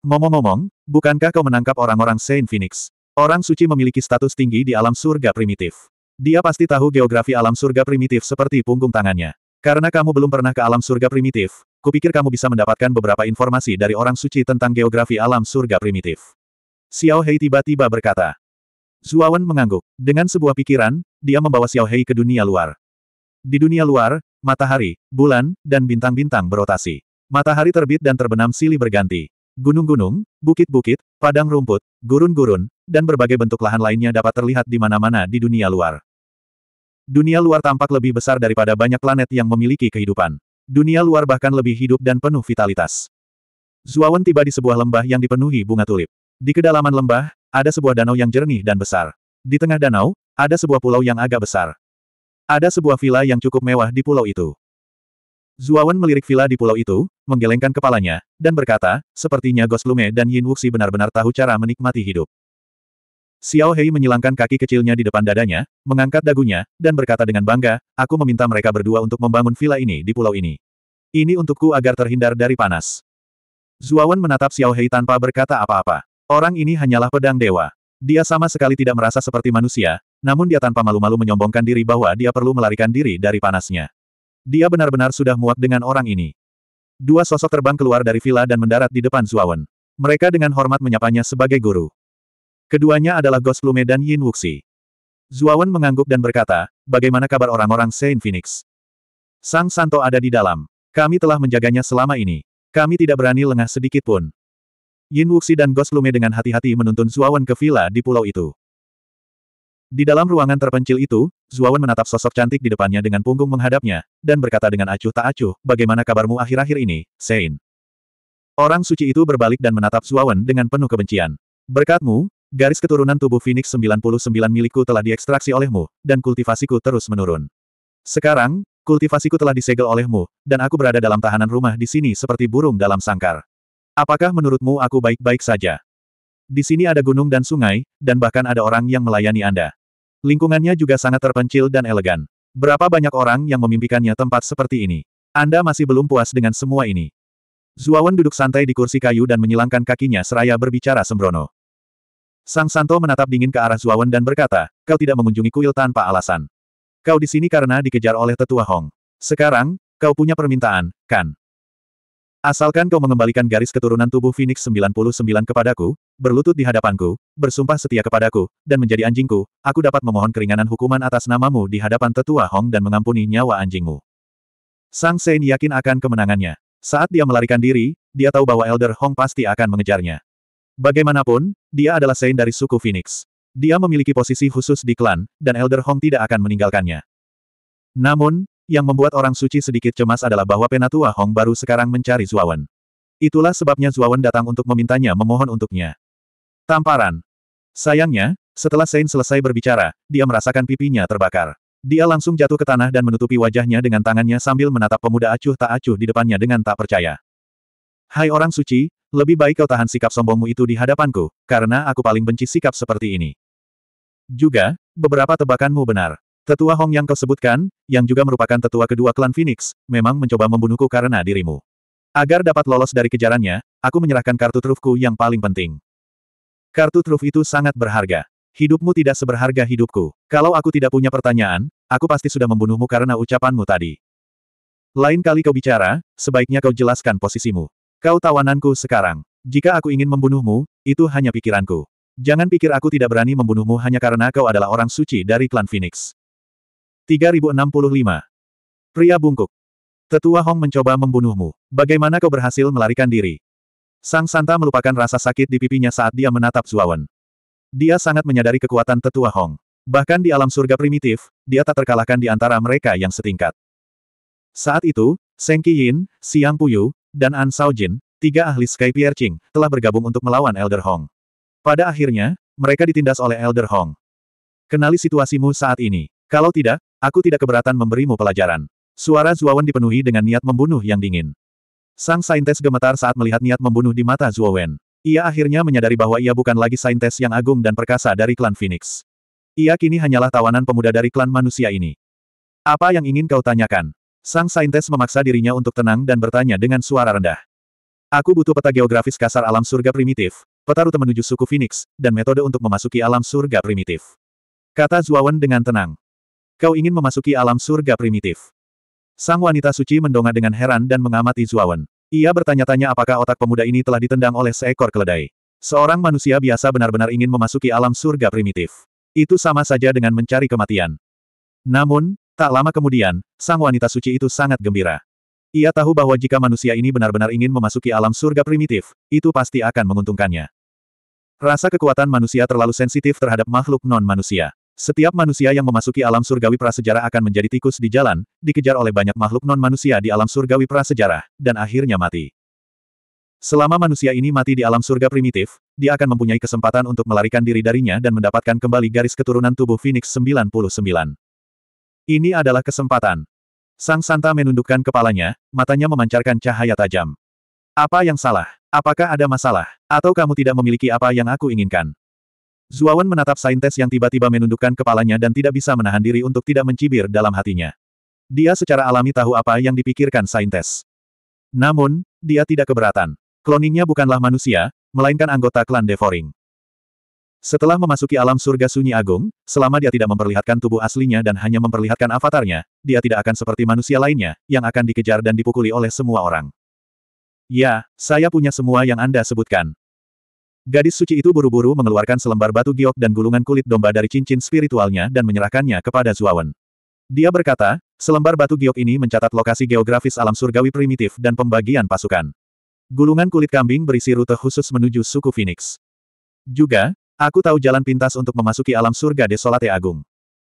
Ngomong-ngomong, bukankah kau menangkap orang-orang Saint Phoenix? Orang suci memiliki status tinggi di alam surga primitif. Dia pasti tahu geografi alam surga primitif seperti punggung tangannya. Karena kamu belum pernah ke alam surga primitif, kupikir kamu bisa mendapatkan beberapa informasi dari orang suci tentang geografi alam surga primitif. Xiao Hei tiba-tiba berkata. Zuawan mengangguk. Dengan sebuah pikiran, dia membawa Xiao Hei ke dunia luar. Di dunia luar, matahari, bulan, dan bintang-bintang berotasi. Matahari terbit dan terbenam silih berganti. Gunung-gunung, bukit-bukit, padang rumput, gurun-gurun, dan berbagai bentuk lahan lainnya dapat terlihat di mana-mana di dunia luar. Dunia luar tampak lebih besar daripada banyak planet yang memiliki kehidupan. Dunia luar bahkan lebih hidup dan penuh vitalitas. Zuawan tiba di sebuah lembah yang dipenuhi bunga tulip. Di kedalaman lembah, ada sebuah danau yang jernih dan besar. Di tengah danau, ada sebuah pulau yang agak besar. Ada sebuah villa yang cukup mewah di pulau itu. Zuawan melirik villa di pulau itu, menggelengkan kepalanya, dan berkata, sepertinya Goslume dan Yin Wuxi benar-benar tahu cara menikmati hidup. Xiao Hei menyilangkan kaki kecilnya di depan dadanya, mengangkat dagunya, dan berkata dengan bangga, aku meminta mereka berdua untuk membangun villa ini di pulau ini. Ini untukku agar terhindar dari panas. Zuawan menatap Xiao Hei tanpa berkata apa-apa. Orang ini hanyalah pedang dewa. Dia sama sekali tidak merasa seperti manusia, namun dia tanpa malu-malu menyombongkan diri bahwa dia perlu melarikan diri dari panasnya. Dia benar-benar sudah muak dengan orang ini. Dua sosok terbang keluar dari villa dan mendarat di depan Zuawan. Mereka dengan hormat menyapanya sebagai guru. Keduanya adalah Ghost Lume dan Yin Wuxi. Zuawan mengangguk dan berkata, bagaimana kabar orang-orang Saint Phoenix? Sang Santo ada di dalam. Kami telah menjaganya selama ini. Kami tidak berani lengah sedikit pun. Yin Wuxi dan Ghost Lume dengan hati-hati menuntun Zuawan ke villa di pulau itu. Di dalam ruangan terpencil itu, Zuawan menatap sosok cantik di depannya dengan punggung menghadapnya, dan berkata dengan acuh tak acuh, bagaimana kabarmu akhir-akhir ini, Sein? Orang suci itu berbalik dan menatap Zuawan dengan penuh kebencian. Berkatmu, Garis keturunan tubuh Phoenix 99 milikku telah diekstraksi olehmu, dan kultivasiku terus menurun. Sekarang, kultivasiku telah disegel olehmu, dan aku berada dalam tahanan rumah di sini seperti burung dalam sangkar. Apakah menurutmu aku baik-baik saja? Di sini ada gunung dan sungai, dan bahkan ada orang yang melayani Anda. Lingkungannya juga sangat terpencil dan elegan. Berapa banyak orang yang memimpikannya tempat seperti ini? Anda masih belum puas dengan semua ini. Zuawan duduk santai di kursi kayu dan menyilangkan kakinya seraya berbicara sembrono. Sang Santo menatap dingin ke arah Zuawan dan berkata, kau tidak mengunjungi kuil tanpa alasan. Kau di sini karena dikejar oleh tetua Hong. Sekarang, kau punya permintaan, kan? Asalkan kau mengembalikan garis keturunan tubuh Phoenix 99 kepadaku, berlutut di hadapanku, bersumpah setia kepadaku, dan menjadi anjingku, aku dapat memohon keringanan hukuman atas namamu di hadapan tetua Hong dan mengampuni nyawa anjingmu. Sang Sein yakin akan kemenangannya. Saat dia melarikan diri, dia tahu bahwa Elder Hong pasti akan mengejarnya. Bagaimanapun, dia adalah Saint dari suku Phoenix. Dia memiliki posisi khusus di klan, dan Elder Hong tidak akan meninggalkannya. Namun, yang membuat orang suci sedikit cemas adalah bahwa Penatua Hong baru sekarang mencari Zuawan. Itulah sebabnya Zuawan datang untuk memintanya memohon untuknya. Tamparan. Sayangnya, setelah Sein selesai berbicara, dia merasakan pipinya terbakar. Dia langsung jatuh ke tanah dan menutupi wajahnya dengan tangannya sambil menatap pemuda acuh tak acuh di depannya dengan tak percaya. Hai orang suci, lebih baik kau tahan sikap sombongmu itu di hadapanku, karena aku paling benci sikap seperti ini. Juga, beberapa tebakanmu benar. Tetua Hong yang kau sebutkan, yang juga merupakan tetua kedua klan Phoenix, memang mencoba membunuhku karena dirimu. Agar dapat lolos dari kejarannya, aku menyerahkan kartu trufku yang paling penting. Kartu truf itu sangat berharga. Hidupmu tidak seberharga hidupku. Kalau aku tidak punya pertanyaan, aku pasti sudah membunuhmu karena ucapanmu tadi. Lain kali kau bicara, sebaiknya kau jelaskan posisimu. Kau tawananku sekarang. Jika aku ingin membunuhmu, itu hanya pikiranku. Jangan pikir aku tidak berani membunuhmu hanya karena kau adalah orang suci dari klan Phoenix. 3065. Pria bungkuk. Tetua Hong mencoba membunuhmu. Bagaimana kau berhasil melarikan diri? Sang Santa melupakan rasa sakit di pipinya saat dia menatap Zuawan. Dia sangat menyadari kekuatan Tetua Hong. Bahkan di alam surga primitif, dia tak terkalahkan di antara mereka yang setingkat. Saat itu, Seng Yin, Siang Puyu, dan An Shaojin, tiga ahli Sky piercing, telah bergabung untuk melawan Elder Hong. Pada akhirnya, mereka ditindas oleh Elder Hong. Kenali situasimu saat ini. Kalau tidak, aku tidak keberatan memberimu pelajaran. Suara Zuowen dipenuhi dengan niat membunuh yang dingin. Sang saintes gemetar saat melihat niat membunuh di mata Zuowen. Ia akhirnya menyadari bahwa ia bukan lagi saintes yang agung dan perkasa dari klan Phoenix. Ia kini hanyalah tawanan pemuda dari klan manusia ini. Apa yang ingin kau tanyakan? Sang saintes memaksa dirinya untuk tenang dan bertanya dengan suara rendah. Aku butuh peta geografis kasar alam surga primitif, peta rute menuju suku Phoenix, dan metode untuk memasuki alam surga primitif. Kata Zuawan dengan tenang. Kau ingin memasuki alam surga primitif. Sang wanita suci mendongak dengan heran dan mengamati Zuawan. Ia bertanya-tanya apakah otak pemuda ini telah ditendang oleh seekor keledai. Seorang manusia biasa benar-benar ingin memasuki alam surga primitif. Itu sama saja dengan mencari kematian. Namun, Tak lama kemudian, sang wanita suci itu sangat gembira. Ia tahu bahwa jika manusia ini benar-benar ingin memasuki alam surga primitif, itu pasti akan menguntungkannya. Rasa kekuatan manusia terlalu sensitif terhadap makhluk non-manusia. Setiap manusia yang memasuki alam surgawi prasejarah akan menjadi tikus di jalan, dikejar oleh banyak makhluk non-manusia di alam surgawi prasejarah, dan akhirnya mati. Selama manusia ini mati di alam surga primitif, dia akan mempunyai kesempatan untuk melarikan diri darinya dan mendapatkan kembali garis keturunan tubuh Phoenix 99. Ini adalah kesempatan. Sang Santa menundukkan kepalanya, matanya memancarkan cahaya tajam. Apa yang salah? Apakah ada masalah? Atau kamu tidak memiliki apa yang aku inginkan? Zuawan menatap Saintes yang tiba-tiba menundukkan kepalanya dan tidak bisa menahan diri untuk tidak mencibir dalam hatinya. Dia secara alami tahu apa yang dipikirkan Saintes. Namun, dia tidak keberatan. Kloningnya bukanlah manusia, melainkan anggota klan Devoring. Setelah memasuki alam surga sunyi agung, selama dia tidak memperlihatkan tubuh aslinya dan hanya memperlihatkan avatarnya, dia tidak akan seperti manusia lainnya, yang akan dikejar dan dipukuli oleh semua orang. Ya, saya punya semua yang Anda sebutkan. Gadis suci itu buru-buru mengeluarkan selembar batu giok dan gulungan kulit domba dari cincin spiritualnya dan menyerahkannya kepada Zuawan. Dia berkata, selembar batu giok ini mencatat lokasi geografis alam surgawi primitif dan pembagian pasukan. Gulungan kulit kambing berisi rute khusus menuju suku Phoenix. Juga, Aku tahu jalan pintas untuk memasuki alam surga desolate agung.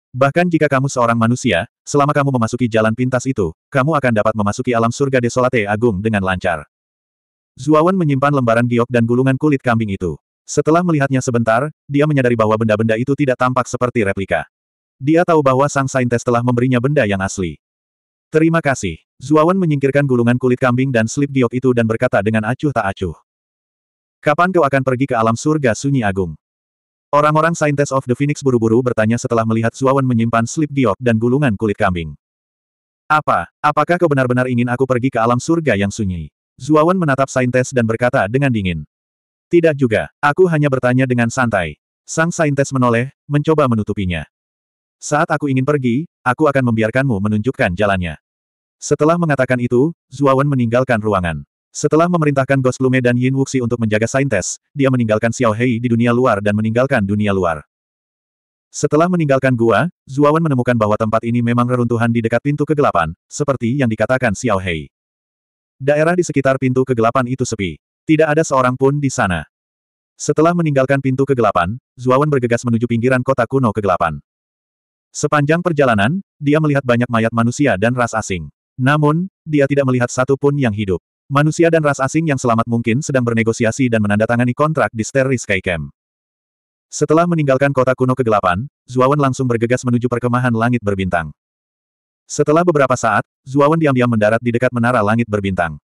Bahkan jika kamu seorang manusia, selama kamu memasuki jalan pintas itu, kamu akan dapat memasuki alam surga desolate agung dengan lancar. Zuawan menyimpan lembaran giok dan gulungan kulit kambing itu. Setelah melihatnya sebentar, dia menyadari bahwa benda-benda itu tidak tampak seperti replika. Dia tahu bahwa sang saintes telah memberinya benda yang asli. Terima kasih. Zuawan menyingkirkan gulungan kulit kambing dan slip giok itu dan berkata dengan acuh tak acuh. Kapan kau akan pergi ke alam surga sunyi agung? Orang-orang Saintes of the Phoenix buru-buru bertanya setelah melihat Zuawan menyimpan slip giok dan gulungan kulit kambing. Apa? Apakah kau benar-benar ingin aku pergi ke alam surga yang sunyi? Zuawan menatap Saintes dan berkata dengan dingin. Tidak juga, aku hanya bertanya dengan santai. Sang Saintes menoleh, mencoba menutupinya. Saat aku ingin pergi, aku akan membiarkanmu menunjukkan jalannya. Setelah mengatakan itu, Zuawan meninggalkan ruangan. Setelah memerintahkan Ghost Lume dan Yin Wuxi untuk menjaga saintes, dia meninggalkan Xiao Hei di dunia luar dan meninggalkan dunia luar. Setelah meninggalkan gua, Zuawan menemukan bahwa tempat ini memang reruntuhan di dekat pintu kegelapan, seperti yang dikatakan Xiao Hei. Daerah di sekitar pintu kegelapan itu sepi. Tidak ada seorang pun di sana. Setelah meninggalkan pintu kegelapan, Zuawan bergegas menuju pinggiran kota kuno kegelapan. Sepanjang perjalanan, dia melihat banyak mayat manusia dan ras asing. Namun, dia tidak melihat satu pun yang hidup. Manusia dan ras asing yang selamat mungkin sedang bernegosiasi dan menandatangani kontrak di Sterry Sky Camp. Setelah meninggalkan kota kuno kegelapan, Zuawan langsung bergegas menuju perkemahan langit berbintang. Setelah beberapa saat, Zuawan diam-diam mendarat di dekat menara langit berbintang.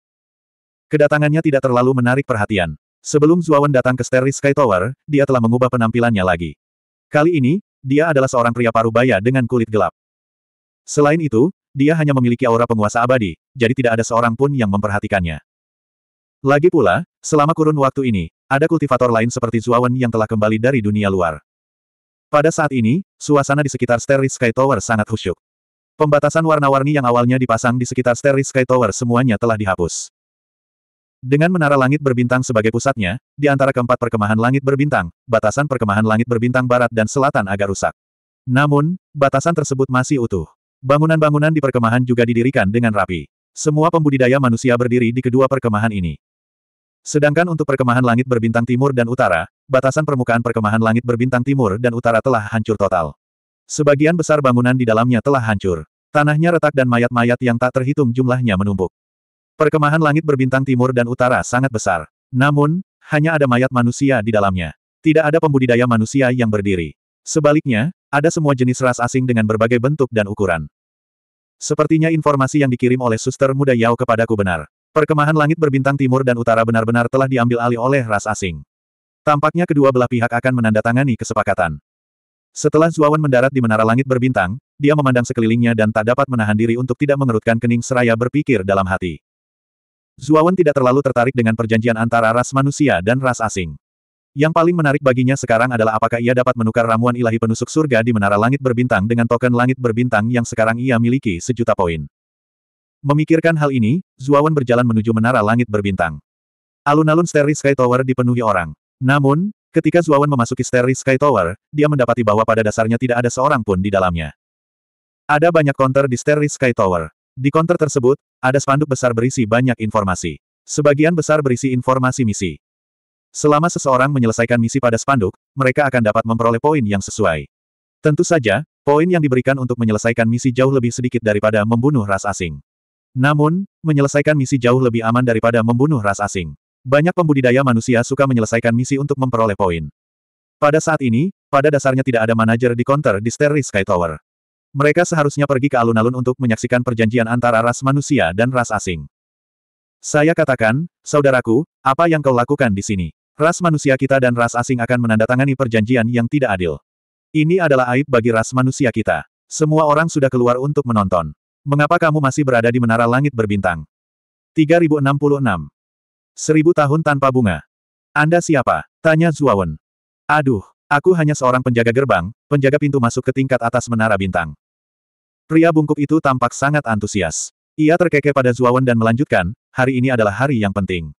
Kedatangannya tidak terlalu menarik perhatian. Sebelum Zuawan datang ke Sterry Sky Tower, dia telah mengubah penampilannya lagi. Kali ini, dia adalah seorang pria parubaya dengan kulit gelap. Selain itu, dia hanya memiliki aura penguasa abadi, jadi tidak ada seorang pun yang memperhatikannya. Lagi pula, selama kurun waktu ini, ada kultivator lain seperti Zuawan yang telah kembali dari dunia luar. Pada saat ini, suasana di sekitar Starry Sky Tower sangat khusyuk. Pembatasan warna-warni yang awalnya dipasang di sekitar Starry Sky Tower semuanya telah dihapus. Dengan menara langit berbintang sebagai pusatnya, di antara keempat perkemahan langit berbintang, batasan perkemahan langit berbintang barat dan selatan agak rusak. Namun, batasan tersebut masih utuh. Bangunan-bangunan di perkemahan juga didirikan dengan rapi. Semua pembudidaya manusia berdiri di kedua perkemahan ini. Sedangkan untuk perkemahan langit berbintang timur dan utara, batasan permukaan perkemahan langit berbintang timur dan utara telah hancur total. Sebagian besar bangunan di dalamnya telah hancur. Tanahnya retak dan mayat-mayat yang tak terhitung jumlahnya menumpuk. Perkemahan langit berbintang timur dan utara sangat besar. Namun, hanya ada mayat manusia di dalamnya. Tidak ada pembudidaya manusia yang berdiri. Sebaliknya, ada semua jenis ras asing dengan berbagai bentuk dan ukuran. Sepertinya informasi yang dikirim oleh suster muda Yao kepadaku benar. Perkemahan langit berbintang timur dan utara benar-benar telah diambil alih oleh ras asing. Tampaknya kedua belah pihak akan menandatangani kesepakatan. Setelah Zuawan mendarat di menara langit berbintang, dia memandang sekelilingnya dan tak dapat menahan diri untuk tidak mengerutkan kening seraya berpikir dalam hati. Zuawan tidak terlalu tertarik dengan perjanjian antara ras manusia dan ras asing. Yang paling menarik baginya sekarang adalah apakah ia dapat menukar ramuan ilahi penusuk surga di menara langit berbintang dengan token langit berbintang yang sekarang ia miliki sejuta poin. Memikirkan hal ini, Zuawan berjalan menuju menara langit berbintang. Alun-alun Starry Sky Tower dipenuhi orang. Namun, ketika Zuawan memasuki Starry Sky Tower, dia mendapati bahwa pada dasarnya tidak ada seorang pun di dalamnya. Ada banyak konter di Starry Sky Tower. Di konter tersebut, ada spanduk besar berisi banyak informasi. Sebagian besar berisi informasi misi. Selama seseorang menyelesaikan misi pada spanduk, mereka akan dapat memperoleh poin yang sesuai. Tentu saja, poin yang diberikan untuk menyelesaikan misi jauh lebih sedikit daripada membunuh ras asing. Namun, menyelesaikan misi jauh lebih aman daripada membunuh ras asing. Banyak pembudidaya manusia suka menyelesaikan misi untuk memperoleh poin. Pada saat ini, pada dasarnya tidak ada manajer di counter di Starry Sky Tower. Mereka seharusnya pergi ke alun-alun untuk menyaksikan perjanjian antara ras manusia dan ras asing. Saya katakan, saudaraku, apa yang kau lakukan di sini? Ras manusia kita dan ras asing akan menandatangani perjanjian yang tidak adil. Ini adalah aib bagi ras manusia kita. Semua orang sudah keluar untuk menonton. Mengapa kamu masih berada di menara langit berbintang? 3066. Seribu tahun tanpa bunga. Anda siapa? Tanya Zuawan. Aduh, aku hanya seorang penjaga gerbang, penjaga pintu masuk ke tingkat atas menara bintang. Pria bungkuk itu tampak sangat antusias. Ia terkekeh pada Zuawan dan melanjutkan, hari ini adalah hari yang penting.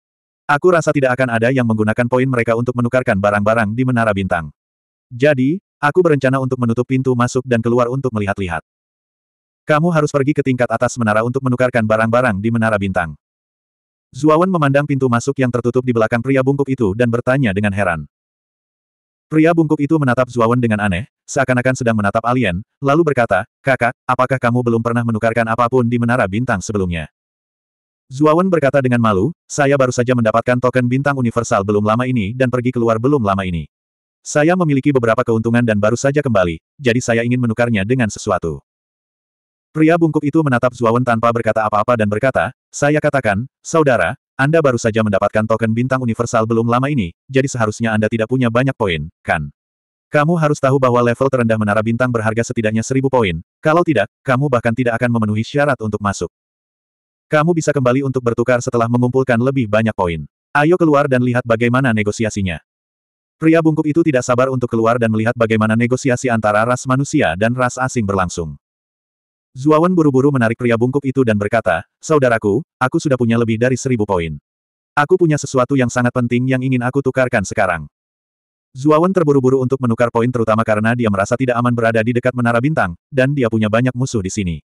Aku rasa tidak akan ada yang menggunakan poin mereka untuk menukarkan barang-barang di Menara Bintang. Jadi, aku berencana untuk menutup pintu masuk dan keluar untuk melihat-lihat. Kamu harus pergi ke tingkat atas menara untuk menukarkan barang-barang di Menara Bintang. Zuawan memandang pintu masuk yang tertutup di belakang pria bungkuk itu dan bertanya dengan heran. Pria bungkuk itu menatap Zuawan dengan aneh, seakan-akan sedang menatap alien, lalu berkata, Kakak, apakah kamu belum pernah menukarkan apapun di Menara Bintang sebelumnya? Zuawan berkata dengan malu, saya baru saja mendapatkan token bintang universal belum lama ini dan pergi keluar belum lama ini. Saya memiliki beberapa keuntungan dan baru saja kembali, jadi saya ingin menukarnya dengan sesuatu. Pria bungkuk itu menatap Zuawan tanpa berkata apa-apa dan berkata, saya katakan, saudara, Anda baru saja mendapatkan token bintang universal belum lama ini, jadi seharusnya Anda tidak punya banyak poin, kan? Kamu harus tahu bahwa level terendah menara bintang berharga setidaknya seribu poin, kalau tidak, kamu bahkan tidak akan memenuhi syarat untuk masuk. Kamu bisa kembali untuk bertukar setelah mengumpulkan lebih banyak poin. Ayo keluar dan lihat bagaimana negosiasinya. Pria bungkuk itu tidak sabar untuk keluar dan melihat bagaimana negosiasi antara ras manusia dan ras asing berlangsung. Zuawan buru-buru menarik pria bungkuk itu dan berkata, Saudaraku, aku sudah punya lebih dari seribu poin. Aku punya sesuatu yang sangat penting yang ingin aku tukarkan sekarang. Zuawan terburu-buru untuk menukar poin terutama karena dia merasa tidak aman berada di dekat menara bintang, dan dia punya banyak musuh di sini.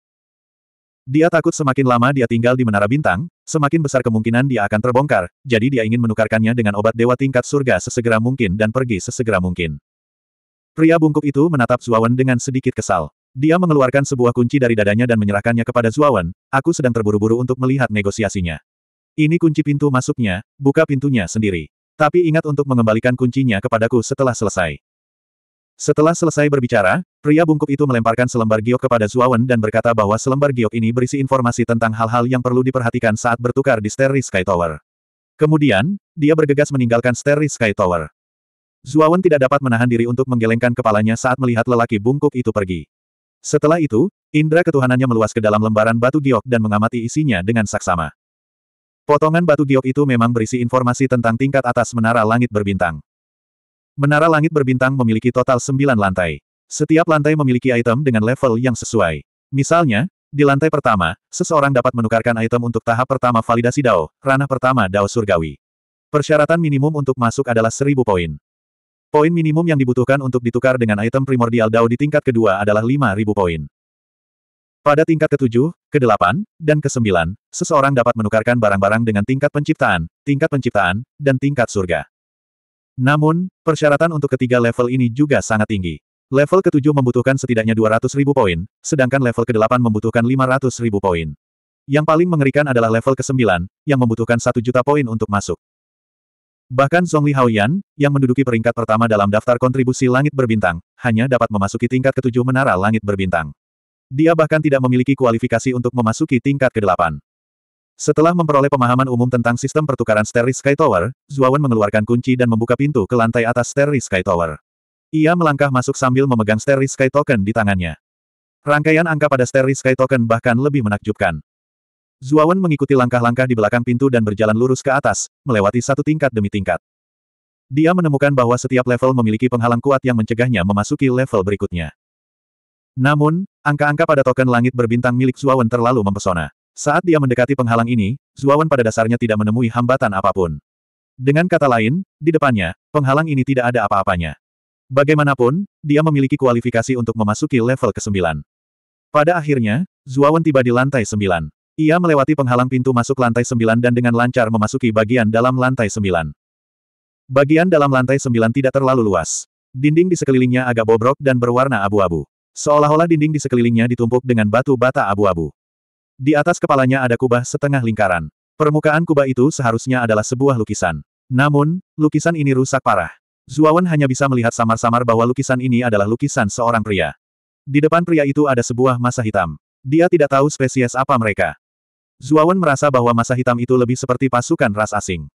Dia takut semakin lama dia tinggal di Menara Bintang, semakin besar kemungkinan dia akan terbongkar, jadi dia ingin menukarkannya dengan obat dewa tingkat surga sesegera mungkin dan pergi sesegera mungkin. Pria bungkuk itu menatap Zuawan dengan sedikit kesal. Dia mengeluarkan sebuah kunci dari dadanya dan menyerahkannya kepada Zuawan, aku sedang terburu-buru untuk melihat negosiasinya. Ini kunci pintu masuknya, buka pintunya sendiri. Tapi ingat untuk mengembalikan kuncinya kepadaku setelah selesai. Setelah selesai berbicara, Pria bungkuk itu melemparkan selembar giok kepada Zuawan dan berkata bahwa selembar giok ini berisi informasi tentang hal-hal yang perlu diperhatikan saat bertukar di Starry Sky Tower. Kemudian, dia bergegas meninggalkan Starry Sky Tower. Zuawan tidak dapat menahan diri untuk menggelengkan kepalanya saat melihat lelaki bungkuk itu pergi. Setelah itu, indera ketuhanannya meluas ke dalam lembaran batu giok dan mengamati isinya dengan saksama. Potongan batu giok itu memang berisi informasi tentang tingkat atas menara langit berbintang. Menara langit berbintang memiliki total sembilan lantai. Setiap lantai memiliki item dengan level yang sesuai. Misalnya, di lantai pertama, seseorang dapat menukarkan item untuk tahap pertama validasi DAO, ranah pertama DAO surgawi. Persyaratan minimum untuk masuk adalah 1000 poin. Poin minimum yang dibutuhkan untuk ditukar dengan item primordial DAO di tingkat kedua adalah 5000 poin. Pada tingkat ke-7, ke-8, dan ke-9, seseorang dapat menukarkan barang-barang dengan tingkat penciptaan, tingkat penciptaan, dan tingkat surga. Namun, persyaratan untuk ketiga level ini juga sangat tinggi. Level ke-7 membutuhkan setidaknya 200 ribu poin, sedangkan level ke-8 membutuhkan 500 ribu poin. Yang paling mengerikan adalah level ke-9, yang membutuhkan 1 juta poin untuk masuk. Bahkan Zhongli Haoyan, yang menduduki peringkat pertama dalam daftar kontribusi langit berbintang, hanya dapat memasuki tingkat ketujuh menara langit berbintang. Dia bahkan tidak memiliki kualifikasi untuk memasuki tingkat kedelapan. Setelah memperoleh pemahaman umum tentang sistem pertukaran Starry Sky Tower, Zuawan mengeluarkan kunci dan membuka pintu ke lantai atas Starry Sky Tower. Ia melangkah masuk sambil memegang Starry Sky Token di tangannya. Rangkaian angka pada Starry Sky Token bahkan lebih menakjubkan. Zuawan mengikuti langkah-langkah di belakang pintu dan berjalan lurus ke atas, melewati satu tingkat demi tingkat. Dia menemukan bahwa setiap level memiliki penghalang kuat yang mencegahnya memasuki level berikutnya. Namun, angka-angka pada token langit berbintang milik Zuawan terlalu mempesona. Saat dia mendekati penghalang ini, Zuawan pada dasarnya tidak menemui hambatan apapun. Dengan kata lain, di depannya, penghalang ini tidak ada apa-apanya. Bagaimanapun, dia memiliki kualifikasi untuk memasuki level ke-9. Pada akhirnya, Zuawan tiba di lantai 9. Ia melewati penghalang pintu masuk lantai 9 dan dengan lancar memasuki bagian dalam lantai 9. Bagian dalam lantai 9 tidak terlalu luas. Dinding di sekelilingnya agak bobrok dan berwarna abu-abu. Seolah-olah dinding di sekelilingnya ditumpuk dengan batu bata abu-abu. Di atas kepalanya ada kubah setengah lingkaran. Permukaan kubah itu seharusnya adalah sebuah lukisan. Namun, lukisan ini rusak parah. Zuawan hanya bisa melihat samar-samar bahwa lukisan ini adalah lukisan seorang pria. Di depan pria itu ada sebuah masa hitam. Dia tidak tahu spesies apa mereka. Zuawan merasa bahwa masa hitam itu lebih seperti pasukan ras asing.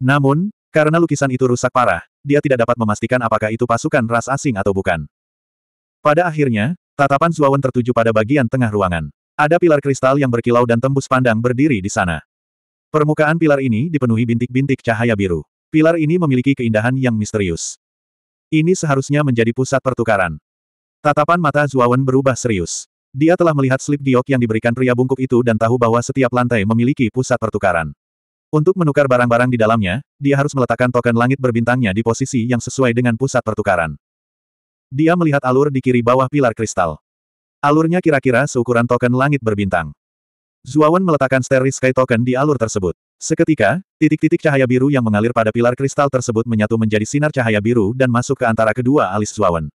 Namun, karena lukisan itu rusak parah, dia tidak dapat memastikan apakah itu pasukan ras asing atau bukan. Pada akhirnya, tatapan Zuawan tertuju pada bagian tengah ruangan. Ada pilar kristal yang berkilau dan tembus pandang berdiri di sana. Permukaan pilar ini dipenuhi bintik-bintik cahaya biru. Pilar ini memiliki keindahan yang misterius. Ini seharusnya menjadi pusat pertukaran. Tatapan mata Zuawan berubah serius. Dia telah melihat slip giok yang diberikan pria bungkuk itu dan tahu bahwa setiap lantai memiliki pusat pertukaran. Untuk menukar barang-barang di dalamnya, dia harus meletakkan token langit berbintangnya di posisi yang sesuai dengan pusat pertukaran. Dia melihat alur di kiri bawah pilar kristal. Alurnya kira-kira seukuran token langit berbintang. Zuawan meletakkan Starry Sky Token di alur tersebut. Seketika, titik-titik cahaya biru yang mengalir pada pilar kristal tersebut menyatu menjadi sinar cahaya biru dan masuk ke antara kedua alis Zuawan.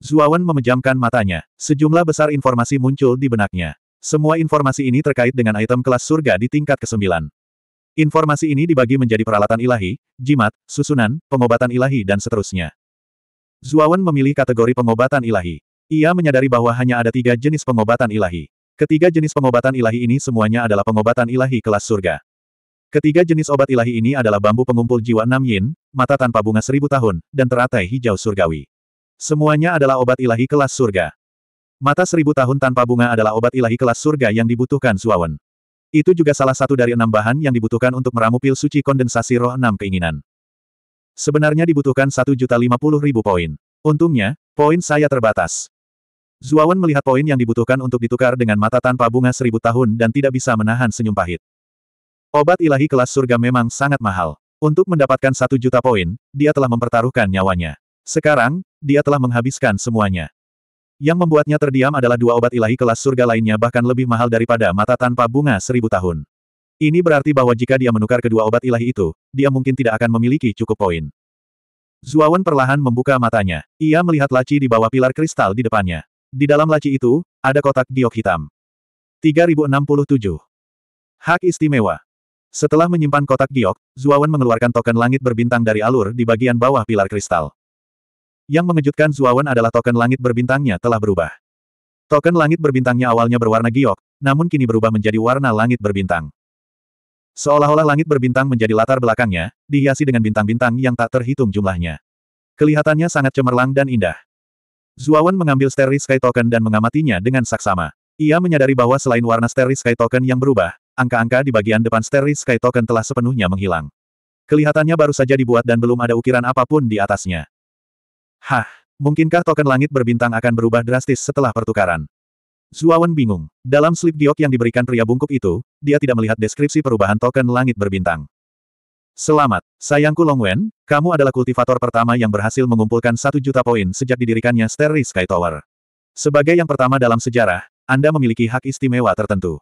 Zuawan memejamkan matanya. Sejumlah besar informasi muncul di benaknya. Semua informasi ini terkait dengan item kelas surga di tingkat ke-9. Informasi ini dibagi menjadi peralatan ilahi, jimat, susunan, pengobatan ilahi dan seterusnya. Zuawan memilih kategori pengobatan ilahi. Ia menyadari bahwa hanya ada tiga jenis pengobatan ilahi. Ketiga jenis pengobatan ilahi ini semuanya adalah pengobatan ilahi kelas surga. Ketiga jenis obat ilahi ini adalah bambu pengumpul jiwa enam Yin, mata tanpa bunga seribu tahun, dan teratai hijau surgawi. Semuanya adalah obat ilahi kelas surga. Mata seribu tahun tanpa bunga adalah obat ilahi kelas surga yang dibutuhkan Suawen. Itu juga salah satu dari enam bahan yang dibutuhkan untuk meramu pil suci kondensasi roh enam keinginan. Sebenarnya dibutuhkan satu juta lima puluh ribu poin. Untungnya, poin saya terbatas. Zuawan melihat poin yang dibutuhkan untuk ditukar dengan mata tanpa bunga seribu tahun dan tidak bisa menahan senyum pahit. Obat ilahi kelas surga memang sangat mahal. Untuk mendapatkan satu juta poin, dia telah mempertaruhkan nyawanya. Sekarang, dia telah menghabiskan semuanya. Yang membuatnya terdiam adalah dua obat ilahi kelas surga lainnya bahkan lebih mahal daripada mata tanpa bunga seribu tahun. Ini berarti bahwa jika dia menukar kedua obat ilahi itu, dia mungkin tidak akan memiliki cukup poin. Zuawan perlahan membuka matanya. Ia melihat laci di bawah pilar kristal di depannya. Di dalam laci itu, ada kotak giok hitam. 3067. Hak istimewa. Setelah menyimpan kotak giok, Zuawan mengeluarkan token langit berbintang dari alur di bagian bawah pilar kristal. Yang mengejutkan Zuawan adalah token langit berbintangnya telah berubah. Token langit berbintangnya awalnya berwarna giok, namun kini berubah menjadi warna langit berbintang. Seolah-olah langit berbintang menjadi latar belakangnya, dihiasi dengan bintang-bintang yang tak terhitung jumlahnya. Kelihatannya sangat cemerlang dan indah. Zuawan mengambil Starry Sky Token dan mengamatinya dengan saksama. Ia menyadari bahwa selain warna Starry Sky Token yang berubah, angka-angka di bagian depan Starry Sky Token telah sepenuhnya menghilang. Kelihatannya baru saja dibuat dan belum ada ukiran apapun di atasnya. Hah, mungkinkah token langit berbintang akan berubah drastis setelah pertukaran? Zuawan bingung. Dalam slip diok yang diberikan pria bungkuk itu, dia tidak melihat deskripsi perubahan token langit berbintang. Selamat, sayangku Longwen, kamu adalah kultivator pertama yang berhasil mengumpulkan satu juta poin sejak didirikannya Starry Sky Tower. Sebagai yang pertama dalam sejarah, Anda memiliki hak istimewa tertentu.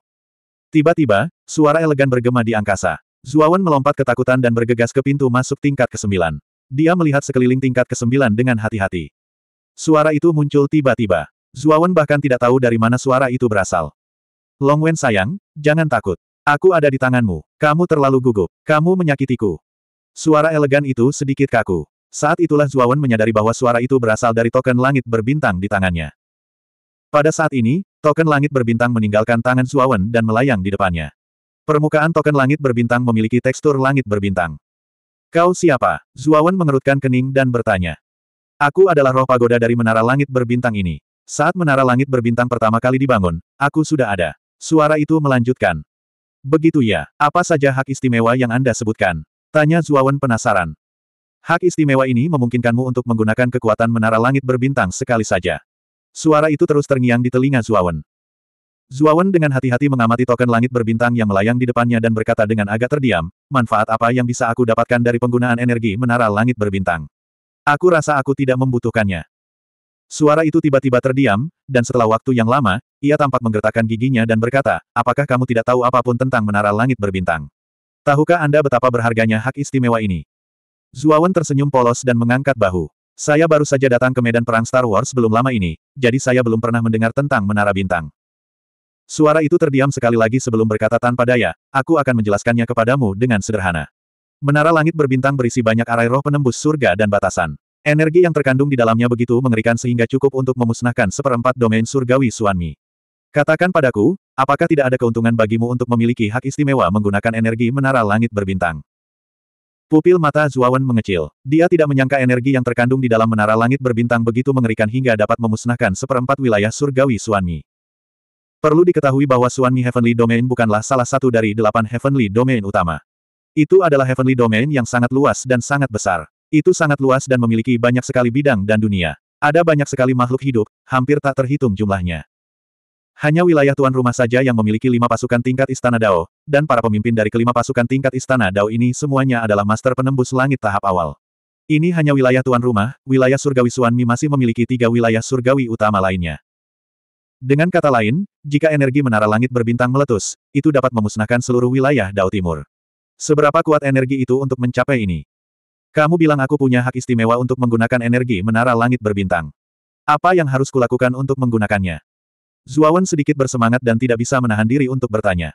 Tiba-tiba, suara elegan bergema di angkasa. Zuawan melompat ketakutan dan bergegas ke pintu masuk tingkat ke-9. Dia melihat sekeliling tingkat ke-9 dengan hati-hati. Suara itu muncul tiba-tiba. Zuawan bahkan tidak tahu dari mana suara itu berasal. Long Wen sayang, jangan takut. Aku ada di tanganmu. Kamu terlalu gugup. Kamu menyakitiku. Suara elegan itu sedikit kaku. Saat itulah Zuawan menyadari bahwa suara itu berasal dari token langit berbintang di tangannya. Pada saat ini, Token langit berbintang meninggalkan tangan Suawen dan melayang di depannya. Permukaan token langit berbintang memiliki tekstur langit berbintang. Kau siapa? Zuawan mengerutkan kening dan bertanya. Aku adalah roh pagoda dari menara langit berbintang ini. Saat menara langit berbintang pertama kali dibangun, aku sudah ada. Suara itu melanjutkan. Begitu ya, apa saja hak istimewa yang Anda sebutkan? Tanya Zuawan penasaran. Hak istimewa ini memungkinkanmu untuk menggunakan kekuatan menara langit berbintang sekali saja. Suara itu terus terngiang di telinga Zuawan. Zuawan dengan hati-hati mengamati token langit berbintang yang melayang di depannya dan berkata dengan agak terdiam, manfaat apa yang bisa aku dapatkan dari penggunaan energi menara langit berbintang? Aku rasa aku tidak membutuhkannya. Suara itu tiba-tiba terdiam, dan setelah waktu yang lama, ia tampak menggertakkan giginya dan berkata, apakah kamu tidak tahu apapun tentang menara langit berbintang? Tahukah Anda betapa berharganya hak istimewa ini? Zuawan tersenyum polos dan mengangkat bahu. Saya baru saja datang ke medan perang Star Wars belum lama ini, jadi saya belum pernah mendengar tentang Menara Bintang. Suara itu terdiam sekali lagi sebelum berkata tanpa daya, aku akan menjelaskannya kepadamu dengan sederhana. Menara langit berbintang berisi banyak arai roh penembus surga dan batasan. Energi yang terkandung di dalamnya begitu mengerikan sehingga cukup untuk memusnahkan seperempat domain surgawi Suanmi. Katakan padaku, apakah tidak ada keuntungan bagimu untuk memiliki hak istimewa menggunakan energi menara langit berbintang? Pupil mata Zuawan mengecil. Dia tidak menyangka energi yang terkandung di dalam menara langit berbintang begitu mengerikan hingga dapat memusnahkan seperempat wilayah surgawi Suanmi. Perlu diketahui bahwa Suanmi Heavenly Domain bukanlah salah satu dari delapan Heavenly Domain utama. Itu adalah Heavenly Domain yang sangat luas dan sangat besar. Itu sangat luas dan memiliki banyak sekali bidang dan dunia. Ada banyak sekali makhluk hidup, hampir tak terhitung jumlahnya. Hanya wilayah tuan rumah saja yang memiliki lima pasukan tingkat Istana Dao, dan para pemimpin dari kelima pasukan tingkat Istana Dao ini semuanya adalah master penembus langit tahap awal. Ini hanya wilayah tuan rumah, wilayah surgawi Suanmi masih memiliki tiga wilayah surgawi utama lainnya. Dengan kata lain, jika energi menara langit berbintang meletus, itu dapat memusnahkan seluruh wilayah Dao Timur. Seberapa kuat energi itu untuk mencapai ini? Kamu bilang aku punya hak istimewa untuk menggunakan energi menara langit berbintang. Apa yang harus kulakukan untuk menggunakannya? Zuawan sedikit bersemangat dan tidak bisa menahan diri untuk bertanya.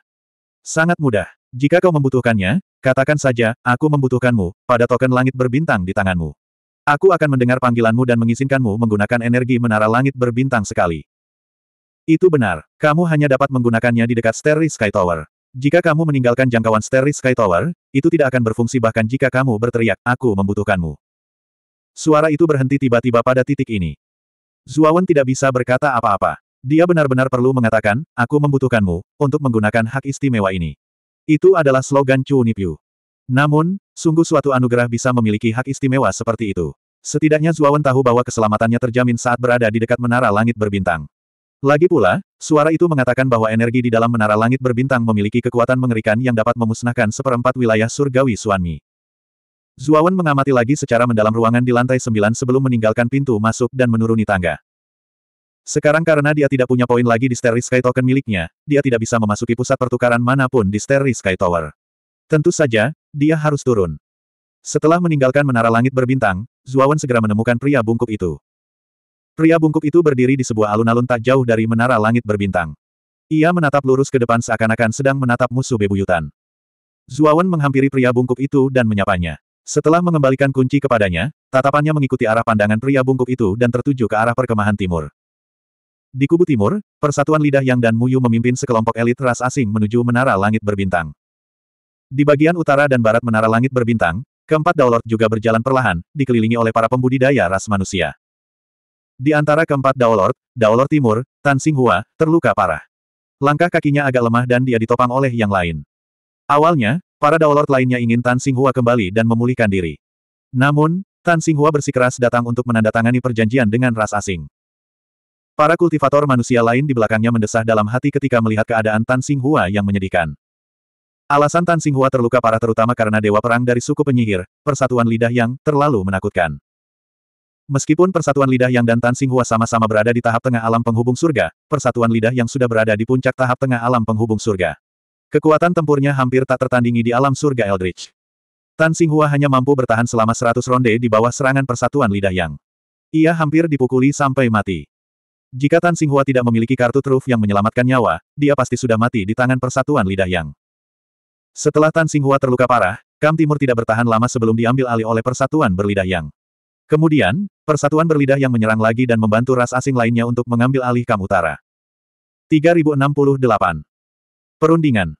Sangat mudah. Jika kau membutuhkannya, katakan saja, aku membutuhkanmu, pada token langit berbintang di tanganmu. Aku akan mendengar panggilanmu dan mengizinkanmu menggunakan energi menara langit berbintang sekali. Itu benar, kamu hanya dapat menggunakannya di dekat Starry Sky Tower. Jika kamu meninggalkan jangkauan Starry Sky Tower, itu tidak akan berfungsi bahkan jika kamu berteriak, aku membutuhkanmu. Suara itu berhenti tiba-tiba pada titik ini. Zuawan tidak bisa berkata apa-apa. Dia benar-benar perlu mengatakan, aku membutuhkanmu, untuk menggunakan hak istimewa ini. Itu adalah slogan Chu Nipiu. Namun, sungguh suatu anugerah bisa memiliki hak istimewa seperti itu. Setidaknya Zuawan tahu bahwa keselamatannya terjamin saat berada di dekat menara langit berbintang. Lagi pula, suara itu mengatakan bahwa energi di dalam menara langit berbintang memiliki kekuatan mengerikan yang dapat memusnahkan seperempat wilayah surgawi Suanmi. Zuawan mengamati lagi secara mendalam ruangan di lantai sembilan sebelum meninggalkan pintu masuk dan menuruni tangga. Sekarang karena dia tidak punya poin lagi di Starry Sky Token miliknya, dia tidak bisa memasuki pusat pertukaran manapun di Starry Sky Tower. Tentu saja, dia harus turun. Setelah meninggalkan menara langit berbintang, Zuawan segera menemukan pria bungkuk itu. Pria bungkuk itu berdiri di sebuah alun-alun tak jauh dari menara langit berbintang. Ia menatap lurus ke depan seakan-akan sedang menatap musuh bebuyutan. Zuawan menghampiri pria bungkuk itu dan menyapanya. Setelah mengembalikan kunci kepadanya, tatapannya mengikuti arah pandangan pria bungkuk itu dan tertuju ke arah perkemahan timur. Di kubu timur, persatuan lidah Yang dan Muyu memimpin sekelompok elit ras asing menuju menara langit berbintang. Di bagian utara dan barat menara langit berbintang, keempat Daolord juga berjalan perlahan, dikelilingi oleh para pembudidaya ras manusia. Di antara keempat Daolord, Daolord Timur, Tan Hua, terluka parah. Langkah kakinya agak lemah dan dia ditopang oleh yang lain. Awalnya, para Daolord lainnya ingin Tan Hua kembali dan memulihkan diri. Namun, Tan Hua bersikeras datang untuk menandatangani perjanjian dengan ras asing. Para kultivator manusia lain di belakangnya mendesah dalam hati ketika melihat keadaan Tan Hua yang menyedihkan. Alasan Tan Hua terluka parah terutama karena dewa perang dari suku penyihir, persatuan lidah yang terlalu menakutkan. Meskipun persatuan lidah yang dan Tan Hua sama-sama berada di tahap tengah alam penghubung surga, persatuan lidah yang sudah berada di puncak tahap tengah alam penghubung surga. Kekuatan tempurnya hampir tak tertandingi di alam surga Eldritch. Tan Hua hanya mampu bertahan selama 100 ronde di bawah serangan persatuan lidah yang. Ia hampir dipukuli sampai mati. Jika Tan Singhua tidak memiliki kartu truf yang menyelamatkan nyawa, dia pasti sudah mati di tangan persatuan lidah yang. Setelah Tan Singhua terluka parah, Kam Timur tidak bertahan lama sebelum diambil alih oleh persatuan berlidah yang. Kemudian, persatuan berlidah yang menyerang lagi dan membantu ras asing lainnya untuk mengambil alih Kam Utara. 3068. Perundingan.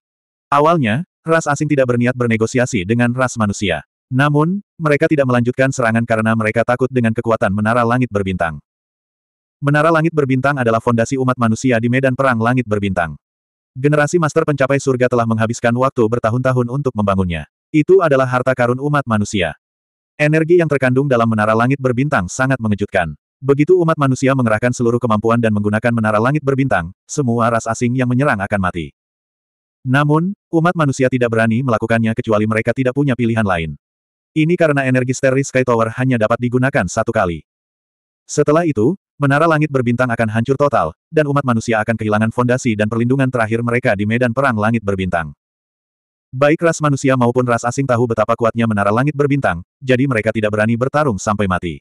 Awalnya, ras asing tidak berniat bernegosiasi dengan ras manusia. Namun, mereka tidak melanjutkan serangan karena mereka takut dengan kekuatan menara langit berbintang. Menara langit berbintang adalah fondasi umat manusia di medan perang langit berbintang. Generasi master pencapai surga telah menghabiskan waktu bertahun-tahun untuk membangunnya. Itu adalah harta karun umat manusia. Energi yang terkandung dalam menara langit berbintang sangat mengejutkan. Begitu umat manusia mengerahkan seluruh kemampuan dan menggunakan menara langit berbintang, semua ras asing yang menyerang akan mati. Namun, umat manusia tidak berani melakukannya kecuali mereka tidak punya pilihan lain. Ini karena energi steril Sky Tower hanya dapat digunakan satu kali. Setelah itu, Menara langit berbintang akan hancur total, dan umat manusia akan kehilangan fondasi dan perlindungan terakhir mereka di medan perang langit berbintang. Baik ras manusia maupun ras asing tahu betapa kuatnya menara langit berbintang, jadi mereka tidak berani bertarung sampai mati.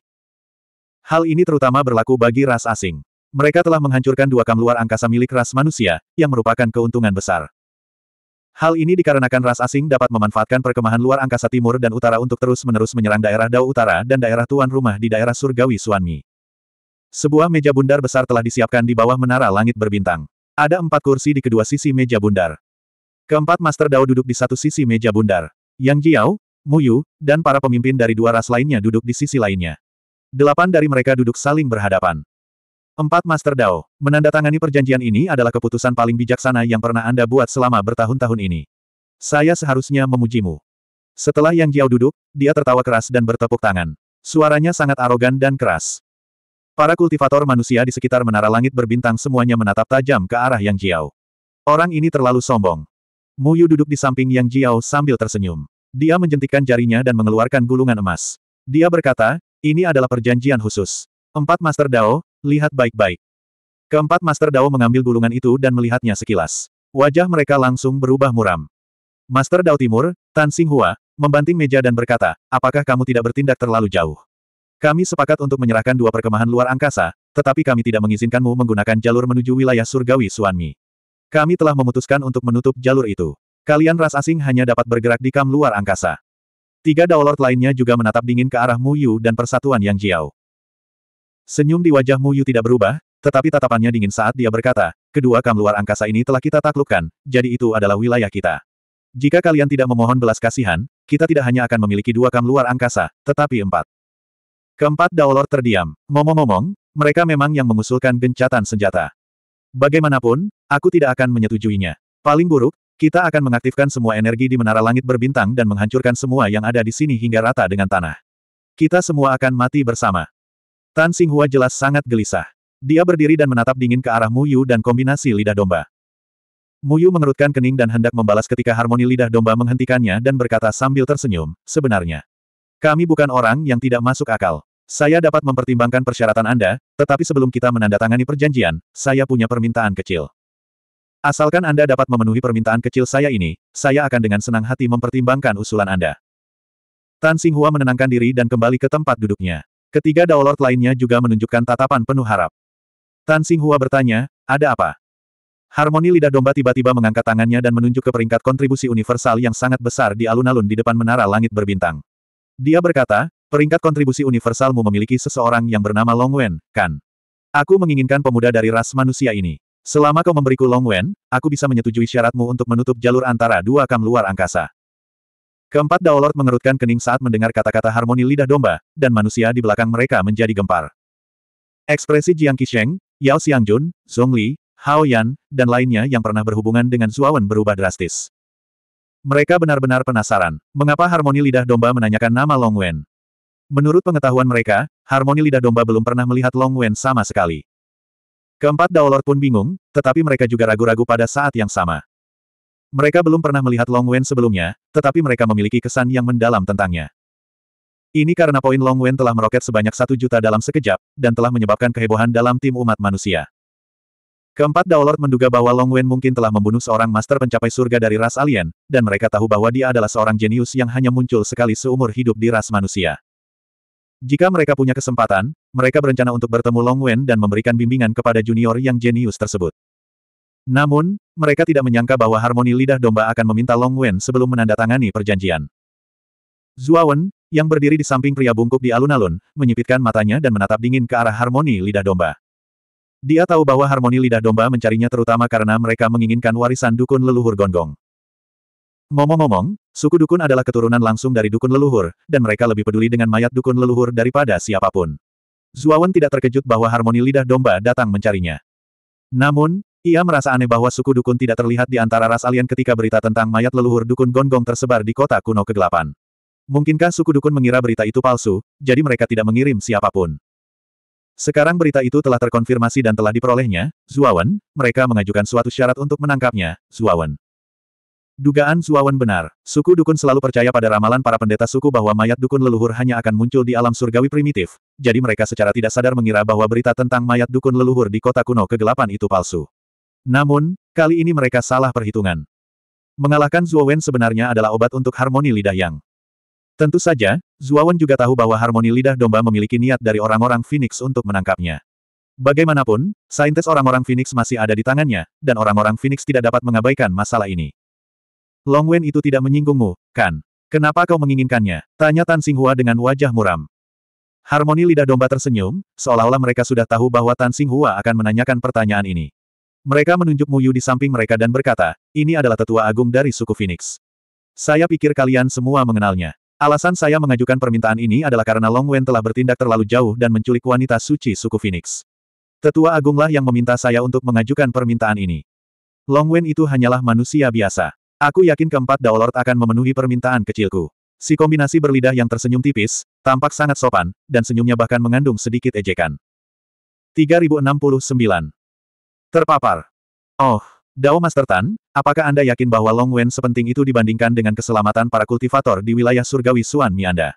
Hal ini terutama berlaku bagi ras asing. Mereka telah menghancurkan dua kam luar angkasa milik ras manusia, yang merupakan keuntungan besar. Hal ini dikarenakan ras asing dapat memanfaatkan perkemahan luar angkasa timur dan utara untuk terus-menerus menyerang daerah Dao Utara dan daerah Tuan Rumah di daerah Surgawi Suanmi. Sebuah meja bundar besar telah disiapkan di bawah menara langit berbintang. Ada empat kursi di kedua sisi meja bundar. Keempat Master Dao duduk di satu sisi meja bundar. Yang Jiao, Yu, dan para pemimpin dari dua ras lainnya duduk di sisi lainnya. Delapan dari mereka duduk saling berhadapan. Empat Master Dao, menandatangani perjanjian ini adalah keputusan paling bijaksana yang pernah Anda buat selama bertahun-tahun ini. Saya seharusnya memujimu. Setelah Yang Jiao duduk, dia tertawa keras dan bertepuk tangan. Suaranya sangat arogan dan keras. Para kultivator manusia di sekitar menara langit berbintang semuanya menatap tajam ke arah Yang Jiao. Orang ini terlalu sombong. Mu Yu duduk di samping Yang Jiao sambil tersenyum. Dia menjentikkan jarinya dan mengeluarkan gulungan emas. Dia berkata, ini adalah perjanjian khusus. Empat Master Dao, lihat baik-baik. Keempat Master Dao mengambil gulungan itu dan melihatnya sekilas. Wajah mereka langsung berubah muram. Master Dao Timur, Tan Xinghua, membanting meja dan berkata, apakah kamu tidak bertindak terlalu jauh? Kami sepakat untuk menyerahkan dua perkemahan luar angkasa, tetapi kami tidak mengizinkanmu menggunakan jalur menuju wilayah surgawi Suanmi. Kami telah memutuskan untuk menutup jalur itu. Kalian ras asing hanya dapat bergerak di kam luar angkasa. Tiga Daolord lainnya juga menatap dingin ke arah Mu Yu dan persatuan Yang Jiao. Senyum di wajah Mu Yu tidak berubah, tetapi tatapannya dingin saat dia berkata, kedua kam luar angkasa ini telah kita taklukkan, jadi itu adalah wilayah kita. Jika kalian tidak memohon belas kasihan, kita tidak hanya akan memiliki dua kam luar angkasa, tetapi empat. Keempat Daolor terdiam. Ngomong-ngomong, mereka memang yang mengusulkan gencatan senjata. Bagaimanapun, aku tidak akan menyetujuinya. Paling buruk, kita akan mengaktifkan semua energi di menara langit berbintang dan menghancurkan semua yang ada di sini hingga rata dengan tanah. Kita semua akan mati bersama. Tan Singhua jelas sangat gelisah. Dia berdiri dan menatap dingin ke arah Muyu dan kombinasi lidah domba. Muyu mengerutkan kening dan hendak membalas ketika harmoni lidah domba menghentikannya dan berkata sambil tersenyum, sebenarnya. Kami bukan orang yang tidak masuk akal. Saya dapat mempertimbangkan persyaratan Anda, tetapi sebelum kita menandatangani perjanjian, saya punya permintaan kecil. Asalkan Anda dapat memenuhi permintaan kecil saya ini, saya akan dengan senang hati mempertimbangkan usulan Anda. Tan Singhua menenangkan diri dan kembali ke tempat duduknya. Ketiga Daolord lainnya juga menunjukkan tatapan penuh harap. Tan Singhua bertanya, ada apa? Harmoni lidah domba tiba-tiba mengangkat tangannya dan menunjuk ke peringkat kontribusi universal yang sangat besar di alun-alun di depan menara langit berbintang. Dia berkata, Peringkat kontribusi universalmu memiliki seseorang yang bernama Long Wen, kan? Aku menginginkan pemuda dari ras manusia ini. Selama kau memberiku Long Wen, aku bisa menyetujui syaratmu untuk menutup jalur antara dua kam luar angkasa. Keempat Daolord mengerutkan kening saat mendengar kata-kata harmoni lidah domba, dan manusia di belakang mereka menjadi gempar. Ekspresi Jiang Qisheng, Yao Xiangjun, Zhong Li, Hao Yan, dan lainnya yang pernah berhubungan dengan Zuawan berubah drastis. Mereka benar-benar penasaran, mengapa harmoni lidah domba menanyakan nama Long Wen. Menurut pengetahuan mereka, harmoni lidah domba belum pernah melihat Long Wen sama sekali. Keempat Daolor pun bingung, tetapi mereka juga ragu-ragu pada saat yang sama. Mereka belum pernah melihat Long Wen sebelumnya, tetapi mereka memiliki kesan yang mendalam tentangnya. Ini karena poin Long Wen telah meroket sebanyak satu juta dalam sekejap, dan telah menyebabkan kehebohan dalam tim umat manusia. Keempat Daolord menduga bahwa Long Wen mungkin telah membunuh seorang master pencapai surga dari ras alien, dan mereka tahu bahwa dia adalah seorang jenius yang hanya muncul sekali seumur hidup di ras manusia. Jika mereka punya kesempatan, mereka berencana untuk bertemu Long Wen dan memberikan bimbingan kepada junior yang jenius tersebut. Namun, mereka tidak menyangka bahwa harmoni lidah domba akan meminta Long Wen sebelum menandatangani perjanjian. Wen, yang berdiri di samping pria bungkuk di alun-alun, menyipitkan matanya dan menatap dingin ke arah harmoni lidah domba. Dia tahu bahwa harmoni lidah domba mencarinya terutama karena mereka menginginkan warisan dukun leluhur gonggong. Ngomong-ngomong, suku dukun adalah keturunan langsung dari dukun leluhur, dan mereka lebih peduli dengan mayat dukun leluhur daripada siapapun. Zuawan tidak terkejut bahwa harmoni lidah domba datang mencarinya. Namun, ia merasa aneh bahwa suku dukun tidak terlihat di antara ras alien ketika berita tentang mayat leluhur dukun gonggong tersebar di kota kuno kegelapan. Mungkinkah suku dukun mengira berita itu palsu, jadi mereka tidak mengirim siapapun. Sekarang berita itu telah terkonfirmasi dan telah diperolehnya, Zuawan, mereka mengajukan suatu syarat untuk menangkapnya, Zuawan. Dugaan Zuawan benar, suku dukun selalu percaya pada ramalan para pendeta suku bahwa mayat dukun leluhur hanya akan muncul di alam surgawi primitif, jadi mereka secara tidak sadar mengira bahwa berita tentang mayat dukun leluhur di kota kuno kegelapan itu palsu. Namun, kali ini mereka salah perhitungan. Mengalahkan Zuawan sebenarnya adalah obat untuk harmoni lidah yang. Tentu saja, Zuawan juga tahu bahwa harmoni lidah domba memiliki niat dari orang-orang Phoenix untuk menangkapnya. Bagaimanapun, saintis orang-orang Phoenix masih ada di tangannya, dan orang-orang Phoenix tidak dapat mengabaikan masalah ini. Long Wen itu tidak menyinggungmu, kan? Kenapa kau menginginkannya? Tanya Tan Hua dengan wajah muram. Harmoni lidah domba tersenyum, seolah-olah mereka sudah tahu bahwa Tan Hua akan menanyakan pertanyaan ini. Mereka menunjuk Mu Yu di samping mereka dan berkata, ini adalah tetua agung dari suku Phoenix. Saya pikir kalian semua mengenalnya. Alasan saya mengajukan permintaan ini adalah karena Long Wen telah bertindak terlalu jauh dan menculik wanita suci suku Phoenix. Tetua agunglah yang meminta saya untuk mengajukan permintaan ini. Long Wen itu hanyalah manusia biasa. Aku yakin keempat Daolord akan memenuhi permintaan kecilku. Si kombinasi berlidah yang tersenyum tipis, tampak sangat sopan, dan senyumnya bahkan mengandung sedikit ejekan. 3069. Terpapar. Oh, Dao Master Tan, apakah Anda yakin bahwa Long Wen sepenting itu dibandingkan dengan keselamatan para kultivator di wilayah surgawi Suan Mi Anda?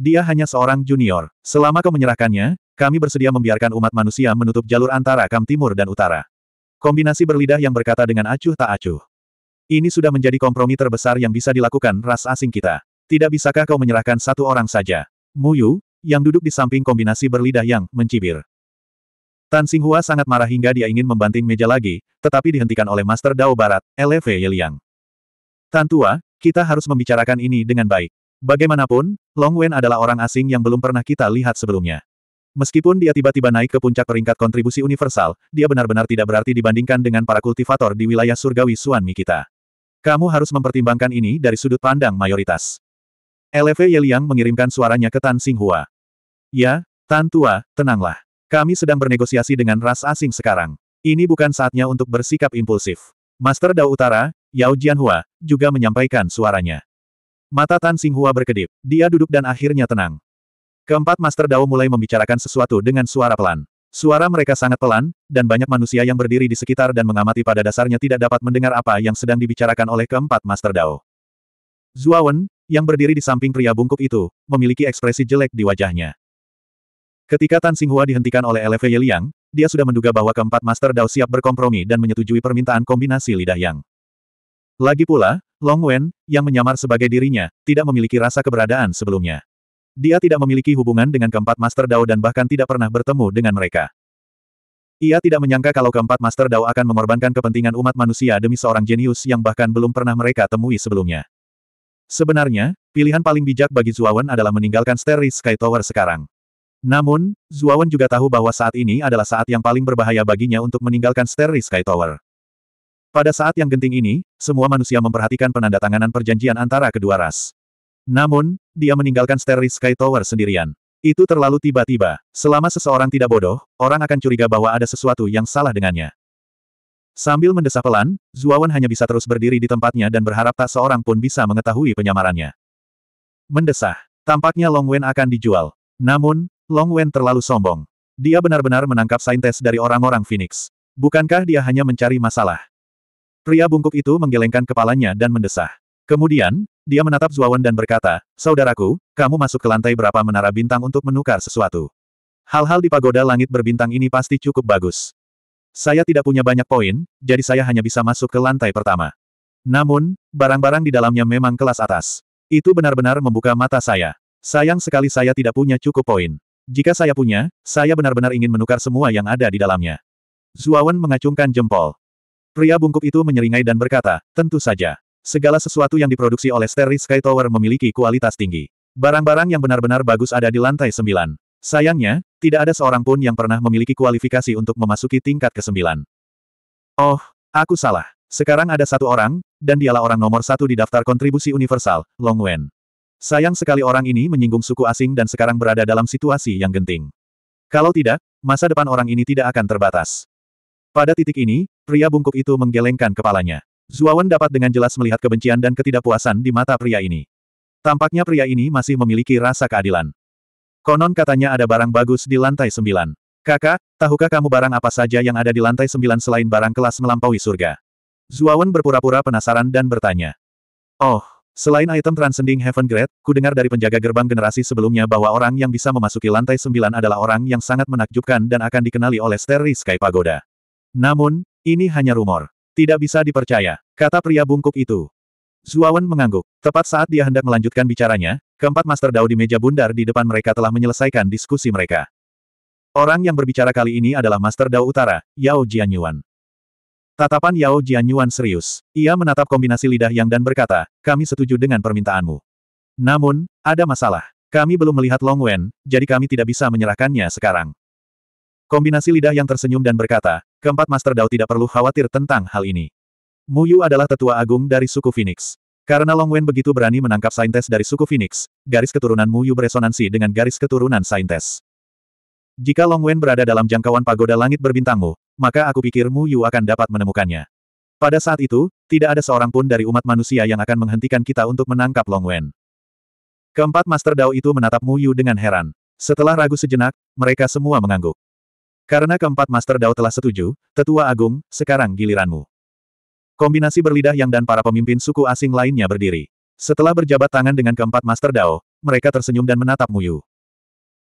Dia hanya seorang junior. Selama kau menyerahkannya, kami bersedia membiarkan umat manusia menutup jalur antara Kam Timur dan Utara. Kombinasi berlidah yang berkata dengan acuh tak acuh. Ini sudah menjadi kompromi terbesar yang bisa dilakukan ras asing kita. Tidak bisakah kau menyerahkan satu orang saja? Muyu, yang duduk di samping kombinasi berlidah yang mencibir. Tan Singhua sangat marah hingga dia ingin membanting meja lagi, tetapi dihentikan oleh Master Dao Barat, LV Yeliang. Tan Tua, kita harus membicarakan ini dengan baik. Bagaimanapun, Long Wen adalah orang asing yang belum pernah kita lihat sebelumnya. Meskipun dia tiba-tiba naik ke puncak peringkat kontribusi universal, dia benar-benar tidak berarti dibandingkan dengan para kultivator di wilayah surgawi Suanmi kita. Kamu harus mempertimbangkan ini dari sudut pandang mayoritas. LV Yeliang mengirimkan suaranya ke Tan Singhua. Ya, Tan Tua, tenanglah. Kami sedang bernegosiasi dengan ras asing sekarang. Ini bukan saatnya untuk bersikap impulsif. Master Dao Utara, Yao Jianhua, juga menyampaikan suaranya. Mata Tan Singhua berkedip. Dia duduk dan akhirnya tenang. Keempat Master Dao mulai membicarakan sesuatu dengan suara pelan. Suara mereka sangat pelan, dan banyak manusia yang berdiri di sekitar dan mengamati pada dasarnya tidak dapat mendengar apa yang sedang dibicarakan oleh keempat Master Dao. Zuawan, yang berdiri di samping pria bungkuk itu, memiliki ekspresi jelek di wajahnya. Ketika Tan Singhua dihentikan oleh Eleve Liang, dia sudah menduga bahwa keempat Master Dao siap berkompromi dan menyetujui permintaan kombinasi lidah Yang. Lagi pula, Long Wen, yang menyamar sebagai dirinya, tidak memiliki rasa keberadaan sebelumnya. Dia tidak memiliki hubungan dengan keempat Master Dao dan bahkan tidak pernah bertemu dengan mereka. Ia tidak menyangka kalau keempat Master Dao akan mengorbankan kepentingan umat manusia demi seorang jenius yang bahkan belum pernah mereka temui sebelumnya. Sebenarnya, pilihan paling bijak bagi Zuawan adalah meninggalkan Starry Sky Tower sekarang. Namun, Zuawan juga tahu bahwa saat ini adalah saat yang paling berbahaya baginya untuk meninggalkan Starry Sky Tower. Pada saat yang genting ini, semua manusia memperhatikan penandatanganan perjanjian antara kedua ras. Namun, dia meninggalkan Starry Sky Tower sendirian. Itu terlalu tiba-tiba. Selama seseorang tidak bodoh, orang akan curiga bahwa ada sesuatu yang salah dengannya. Sambil mendesah pelan, Zuawan hanya bisa terus berdiri di tempatnya dan berharap tak seorang pun bisa mengetahui penyamarannya. Mendesah. Tampaknya Long Wen akan dijual. Namun, Long Wen terlalu sombong. Dia benar-benar menangkap saintes dari orang-orang Phoenix. Bukankah dia hanya mencari masalah? Pria bungkuk itu menggelengkan kepalanya dan mendesah. Kemudian, dia menatap Zuawan dan berkata, Saudaraku, kamu masuk ke lantai berapa menara bintang untuk menukar sesuatu. Hal-hal di pagoda langit berbintang ini pasti cukup bagus. Saya tidak punya banyak poin, jadi saya hanya bisa masuk ke lantai pertama. Namun, barang-barang di dalamnya memang kelas atas. Itu benar-benar membuka mata saya. Sayang sekali saya tidak punya cukup poin. Jika saya punya, saya benar-benar ingin menukar semua yang ada di dalamnya. Zuawan mengacungkan jempol. Pria bungkuk itu menyeringai dan berkata, tentu saja. Segala sesuatu yang diproduksi oleh Starry Sky Tower memiliki kualitas tinggi. Barang-barang yang benar-benar bagus ada di lantai sembilan. Sayangnya, tidak ada seorang pun yang pernah memiliki kualifikasi untuk memasuki tingkat ke-9. Oh, aku salah. Sekarang ada satu orang, dan dialah orang nomor satu di daftar kontribusi universal, Long Wen. Sayang sekali orang ini menyinggung suku asing dan sekarang berada dalam situasi yang genting. Kalau tidak, masa depan orang ini tidak akan terbatas. Pada titik ini, pria bungkuk itu menggelengkan kepalanya. Zuawan dapat dengan jelas melihat kebencian dan ketidakpuasan di mata pria ini. Tampaknya pria ini masih memiliki rasa keadilan. Konon katanya ada barang bagus di lantai sembilan. Kakak, tahukah kamu barang apa saja yang ada di lantai sembilan selain barang kelas melampaui surga? Zuawan berpura-pura penasaran dan bertanya. Oh, Selain item Transcending Heaven Grade, ku dengar dari penjaga gerbang generasi sebelumnya bahwa orang yang bisa memasuki lantai sembilan adalah orang yang sangat menakjubkan dan akan dikenali oleh Steri Sky Pagoda. Namun, ini hanya rumor. Tidak bisa dipercaya, kata pria bungkuk itu. Zuawan mengangguk. Tepat saat dia hendak melanjutkan bicaranya, keempat Master Dao di meja bundar di depan mereka telah menyelesaikan diskusi mereka. Orang yang berbicara kali ini adalah Master Dao Utara, Yao Jianyuan. Tatapan Yao Jianyuan serius. Ia menatap kombinasi lidah yang dan berkata, kami setuju dengan permintaanmu. Namun, ada masalah. Kami belum melihat Long Wen, jadi kami tidak bisa menyerahkannya sekarang. Kombinasi lidah yang tersenyum dan berkata, Keempat Master Dao tidak perlu khawatir tentang hal ini. Mu Yu adalah tetua agung dari suku Phoenix. Karena Long Wen begitu berani menangkap saintes dari suku Phoenix, garis keturunan Mu Yu beresonansi dengan garis keturunan saintes. Jika Long Wen berada dalam jangkauan pagoda langit berbintangmu, maka aku pikir Mu Yu akan dapat menemukannya. Pada saat itu, tidak ada seorang pun dari umat manusia yang akan menghentikan kita untuk menangkap Long Wen. Keempat Master Dao itu menatap Mu Yu dengan heran. Setelah ragu sejenak, mereka semua mengangguk. Karena keempat Master Dao telah setuju, Tetua Agung, sekarang giliranmu. Kombinasi berlidah yang dan para pemimpin suku asing lainnya berdiri. Setelah berjabat tangan dengan keempat Master Dao, mereka tersenyum dan menatap Muyu.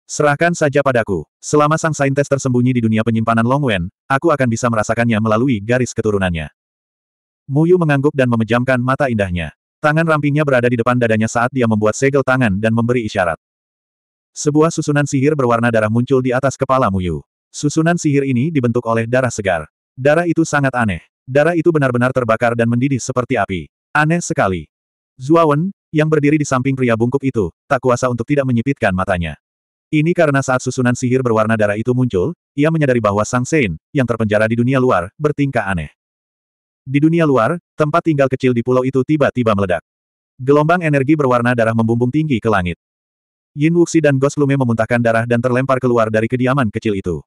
Serahkan saja padaku. Selama Sang Saintes tersembunyi di dunia penyimpanan Long Wen, aku akan bisa merasakannya melalui garis keturunannya. Muyu mengangguk dan memejamkan mata indahnya. Tangan rampingnya berada di depan dadanya saat dia membuat segel tangan dan memberi isyarat. Sebuah susunan sihir berwarna darah muncul di atas kepala Muyu. Susunan sihir ini dibentuk oleh darah segar. Darah itu sangat aneh. Darah itu benar-benar terbakar dan mendidih seperti api. Aneh sekali. Zuawan, yang berdiri di samping pria bungkuk itu, tak kuasa untuk tidak menyipitkan matanya. Ini karena saat susunan sihir berwarna darah itu muncul, ia menyadari bahwa Sang Sein, yang terpenjara di dunia luar, bertingkah aneh. Di dunia luar, tempat tinggal kecil di pulau itu tiba-tiba meledak. Gelombang energi berwarna darah membumbung tinggi ke langit. Yin Wuxi dan Goslume memuntahkan darah dan terlempar keluar dari kediaman kecil itu.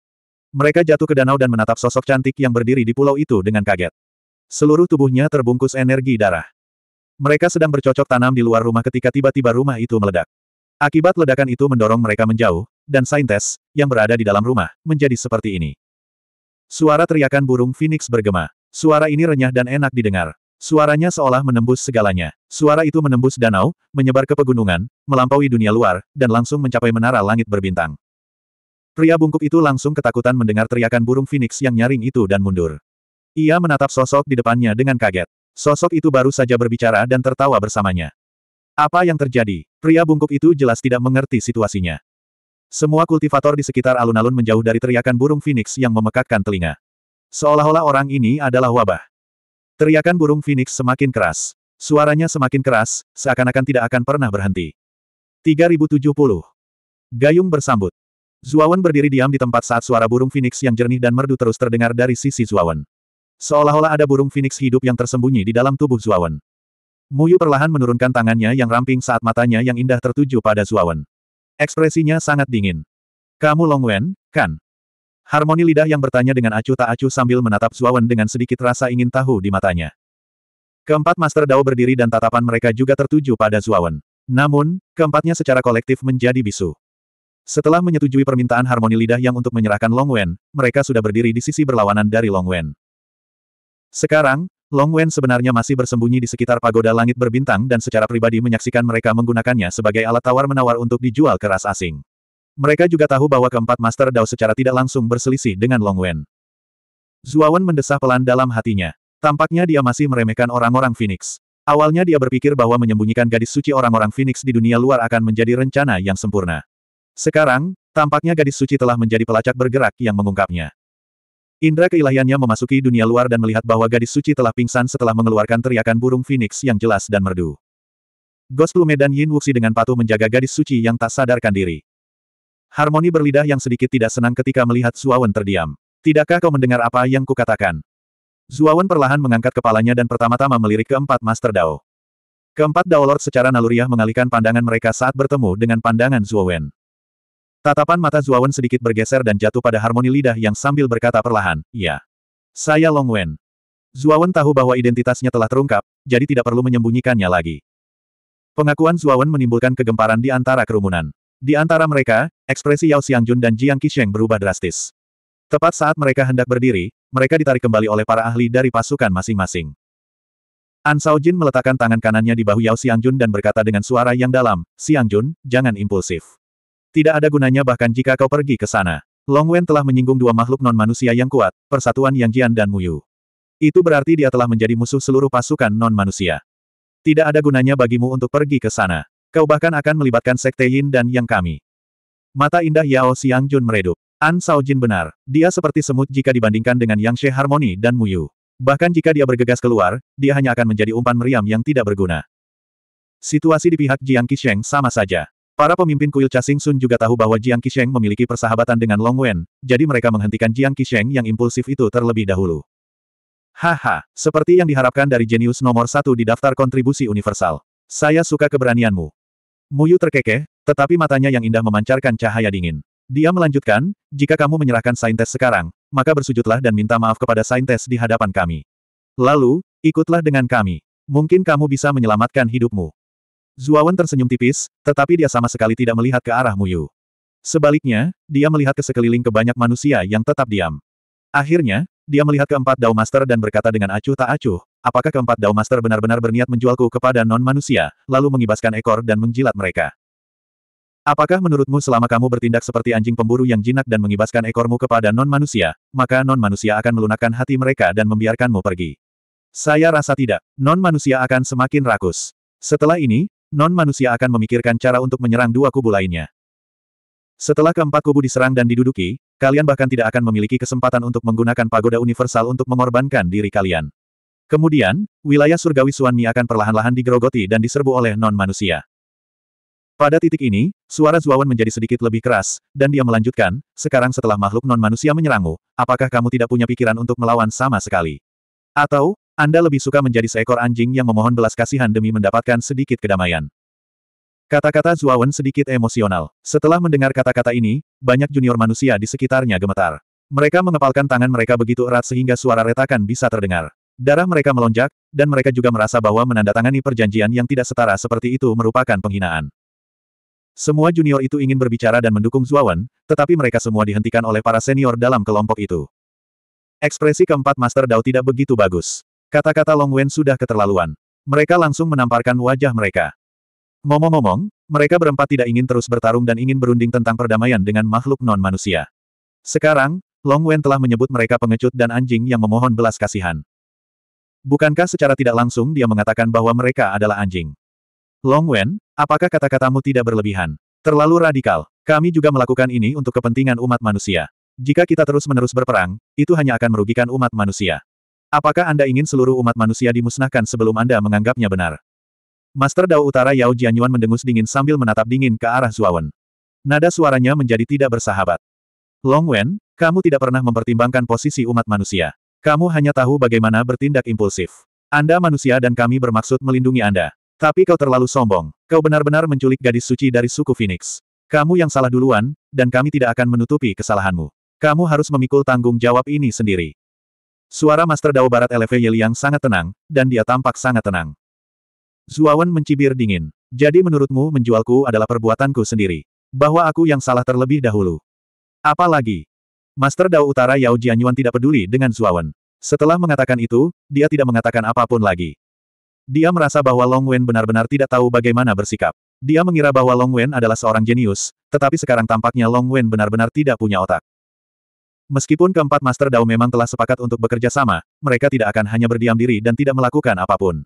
Mereka jatuh ke danau dan menatap sosok cantik yang berdiri di pulau itu dengan kaget. Seluruh tubuhnya terbungkus energi darah. Mereka sedang bercocok tanam di luar rumah ketika tiba-tiba rumah itu meledak. Akibat ledakan itu mendorong mereka menjauh, dan saintes, yang berada di dalam rumah, menjadi seperti ini. Suara teriakan burung Phoenix bergema. Suara ini renyah dan enak didengar. Suaranya seolah menembus segalanya. Suara itu menembus danau, menyebar ke pegunungan, melampaui dunia luar, dan langsung mencapai menara langit berbintang. Pria bungkuk itu langsung ketakutan mendengar teriakan burung Phoenix yang nyaring itu dan mundur. Ia menatap sosok di depannya dengan kaget. Sosok itu baru saja berbicara dan tertawa bersamanya. Apa yang terjadi? Pria bungkuk itu jelas tidak mengerti situasinya. Semua kultivator di sekitar alun-alun menjauh dari teriakan burung Phoenix yang memekakkan telinga. Seolah-olah orang ini adalah wabah. Teriakan burung Phoenix semakin keras. Suaranya semakin keras, seakan-akan tidak akan pernah berhenti. 3070. Gayung bersambut. Zuawan berdiri diam di tempat saat suara burung Phoenix yang jernih dan merdu terus terdengar dari sisi Zuawan. Seolah-olah ada burung Phoenix hidup yang tersembunyi di dalam tubuh Zuawan. Muyu perlahan menurunkan tangannya yang ramping saat matanya yang indah tertuju pada Zuawan. Ekspresinya sangat dingin. Kamu Long Wen, kan? Harmoni lidah yang bertanya dengan acuh tak acuh sambil menatap Zuawan dengan sedikit rasa ingin tahu di matanya. Keempat Master Dao berdiri dan tatapan mereka juga tertuju pada Zuawan. Namun, keempatnya secara kolektif menjadi bisu. Setelah menyetujui permintaan harmoni lidah yang untuk menyerahkan Long Wen, mereka sudah berdiri di sisi berlawanan dari Long Wen. Sekarang, Long Wen sebenarnya masih bersembunyi di sekitar pagoda langit berbintang dan secara pribadi menyaksikan mereka menggunakannya sebagai alat tawar-menawar untuk dijual ke ras asing. Mereka juga tahu bahwa keempat Master Dao secara tidak langsung berselisih dengan Long Wen. Zuawan mendesah pelan dalam hatinya. Tampaknya dia masih meremehkan orang-orang Phoenix. Awalnya dia berpikir bahwa menyembunyikan gadis suci orang-orang Phoenix di dunia luar akan menjadi rencana yang sempurna. Sekarang, tampaknya gadis suci telah menjadi pelacak bergerak yang mengungkapnya. Indra keilahiannya memasuki dunia luar dan melihat bahwa gadis suci telah pingsan setelah mengeluarkan teriakan burung phoenix yang jelas dan merdu. Ghost Plume dan Yin Wuxi dengan patuh menjaga gadis suci yang tak sadarkan diri. Harmoni berlidah yang sedikit tidak senang ketika melihat Zuawan terdiam. Tidakkah kau mendengar apa yang kukatakan? Zuawan perlahan mengangkat kepalanya dan pertama-tama melirik keempat Master Dao. Keempat Dao Lord secara naluriah mengalihkan pandangan mereka saat bertemu dengan pandangan Zuawan. Tatapan mata Zuawan sedikit bergeser dan jatuh pada harmoni lidah yang sambil berkata perlahan, ya. Saya Long Wen. Zuawan tahu bahwa identitasnya telah terungkap, jadi tidak perlu menyembunyikannya lagi. Pengakuan Zuawan menimbulkan kegemparan di antara kerumunan. Di antara mereka, ekspresi Yao Xiangjun dan Jiang Qisheng berubah drastis. Tepat saat mereka hendak berdiri, mereka ditarik kembali oleh para ahli dari pasukan masing-masing. An Jin meletakkan tangan kanannya di bahu Yao Xiangjun dan berkata dengan suara yang dalam, Xiangjun, jangan impulsif. Tidak ada gunanya bahkan jika kau pergi ke sana. Long Wen telah menyinggung dua makhluk non-manusia yang kuat, persatuan Yang Jian dan Muyu. Itu berarti dia telah menjadi musuh seluruh pasukan non-manusia. Tidak ada gunanya bagimu untuk pergi ke sana. Kau bahkan akan melibatkan Sekte Yin dan Yang kami. Mata indah Yao Xiang Jun meredup. An Jin benar, dia seperti semut jika dibandingkan dengan Yang She Harmoni dan Muyu. Bahkan jika dia bergegas keluar, dia hanya akan menjadi umpan meriam yang tidak berguna. Situasi di pihak Jiang Qisheng sama saja. Para pemimpin kuil Chasing Sun juga tahu bahwa Jiang Qisheng memiliki persahabatan dengan Long Wen, jadi mereka menghentikan Jiang Qisheng yang impulsif itu terlebih dahulu. Haha, seperti yang diharapkan dari jenius nomor satu di daftar kontribusi universal. Saya suka keberanianmu. Muyu terkekeh, tetapi matanya yang indah memancarkan cahaya dingin. Dia melanjutkan, jika kamu menyerahkan saintes sekarang, maka bersujudlah dan minta maaf kepada saintes di hadapan kami. Lalu, ikutlah dengan kami. Mungkin kamu bisa menyelamatkan hidupmu. Zuawan tersenyum tipis, tetapi dia sama sekali tidak melihat ke arah Muyu. Sebaliknya, dia melihat ke sekeliling ke banyak manusia yang tetap diam. Akhirnya, dia melihat keempat Dao Master dan berkata dengan acuh tak acuh, apakah keempat Dao Master benar-benar berniat menjualku kepada non-manusia, lalu mengibaskan ekor dan menjilat mereka. Apakah menurutmu selama kamu bertindak seperti anjing pemburu yang jinak dan mengibaskan ekormu kepada non-manusia, maka non-manusia akan melunakkan hati mereka dan membiarkanmu pergi? Saya rasa tidak, non-manusia akan semakin rakus. Setelah ini, non-manusia akan memikirkan cara untuk menyerang dua kubu lainnya. Setelah keempat kubu diserang dan diduduki, kalian bahkan tidak akan memiliki kesempatan untuk menggunakan pagoda universal untuk mengorbankan diri kalian. Kemudian, wilayah surgawi Suanmi akan perlahan-lahan digerogoti dan diserbu oleh non-manusia. Pada titik ini, suara Zuawan menjadi sedikit lebih keras, dan dia melanjutkan, sekarang setelah makhluk non-manusia menyerangmu, apakah kamu tidak punya pikiran untuk melawan sama sekali? Atau, anda lebih suka menjadi seekor anjing yang memohon belas kasihan demi mendapatkan sedikit kedamaian. Kata-kata Zuawan sedikit emosional. Setelah mendengar kata-kata ini, banyak junior manusia di sekitarnya gemetar. Mereka mengepalkan tangan mereka begitu erat sehingga suara retakan bisa terdengar. Darah mereka melonjak, dan mereka juga merasa bahwa menandatangani perjanjian yang tidak setara seperti itu merupakan penghinaan. Semua junior itu ingin berbicara dan mendukung Zuawan, tetapi mereka semua dihentikan oleh para senior dalam kelompok itu. Ekspresi keempat Master Dao tidak begitu bagus. Kata-kata Long Wen sudah keterlaluan. Mereka langsung menamparkan wajah mereka. Ngomong-ngomong, mereka berempat tidak ingin terus bertarung dan ingin berunding tentang perdamaian dengan makhluk non-manusia. Sekarang, Long Wen telah menyebut mereka pengecut dan anjing yang memohon belas kasihan. Bukankah secara tidak langsung dia mengatakan bahwa mereka adalah anjing? Long Wen, apakah kata-katamu tidak berlebihan? Terlalu radikal. Kami juga melakukan ini untuk kepentingan umat manusia. Jika kita terus-menerus berperang, itu hanya akan merugikan umat manusia. Apakah Anda ingin seluruh umat manusia dimusnahkan sebelum Anda menganggapnya benar? Master Dao Utara Yao Jianyuan mendengus dingin sambil menatap dingin ke arah Zuawan. Nada suaranya menjadi tidak bersahabat. Long Wen, kamu tidak pernah mempertimbangkan posisi umat manusia. Kamu hanya tahu bagaimana bertindak impulsif. Anda manusia dan kami bermaksud melindungi Anda. Tapi kau terlalu sombong. Kau benar-benar menculik gadis suci dari suku Phoenix. Kamu yang salah duluan, dan kami tidak akan menutupi kesalahanmu. Kamu harus memikul tanggung jawab ini sendiri. Suara Master Dao Barat LV Yeliang sangat tenang, dan dia tampak sangat tenang. Zuawan mencibir dingin. Jadi menurutmu menjualku adalah perbuatanku sendiri. Bahwa aku yang salah terlebih dahulu. Apalagi? Master Dao Utara Yao Jianyuan tidak peduli dengan Zuawan. Setelah mengatakan itu, dia tidak mengatakan apapun lagi. Dia merasa bahwa Long Wen benar-benar tidak tahu bagaimana bersikap. Dia mengira bahwa Long Wen adalah seorang jenius, tetapi sekarang tampaknya Long Wen benar-benar tidak punya otak. Meskipun keempat Master Dao memang telah sepakat untuk bekerja sama, mereka tidak akan hanya berdiam diri dan tidak melakukan apapun.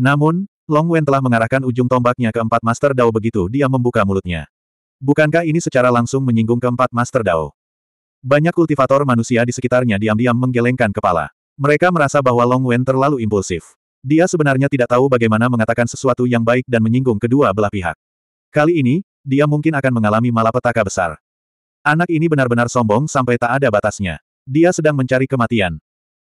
Namun, Long Wen telah mengarahkan ujung tombaknya ke empat Master Dao begitu dia membuka mulutnya. Bukankah ini secara langsung menyinggung keempat Master Dao? Banyak kultivator manusia di sekitarnya diam-diam menggelengkan kepala. Mereka merasa bahwa Long Wen terlalu impulsif. Dia sebenarnya tidak tahu bagaimana mengatakan sesuatu yang baik dan menyinggung kedua belah pihak. Kali ini, dia mungkin akan mengalami malapetaka besar. Anak ini benar-benar sombong sampai tak ada batasnya. Dia sedang mencari kematian.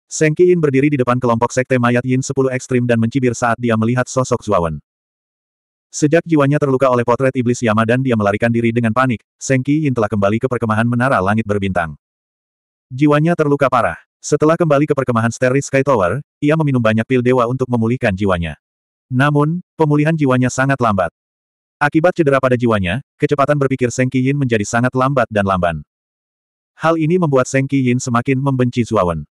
Seng Qiin berdiri di depan kelompok sekte mayat Yin 10 ekstrim dan mencibir saat dia melihat sosok Zuawan. Sejak jiwanya terluka oleh potret iblis Yama dan dia melarikan diri dengan panik, Seng Qiin telah kembali ke perkemahan menara langit berbintang. Jiwanya terluka parah. Setelah kembali ke perkemahan Starry Sky Tower, ia meminum banyak pil dewa untuk memulihkan jiwanya. Namun, pemulihan jiwanya sangat lambat. Akibat cedera pada jiwanya, kecepatan berpikir Seng Yin menjadi sangat lambat dan lamban. Hal ini membuat Seng Yin semakin membenci Zuawan.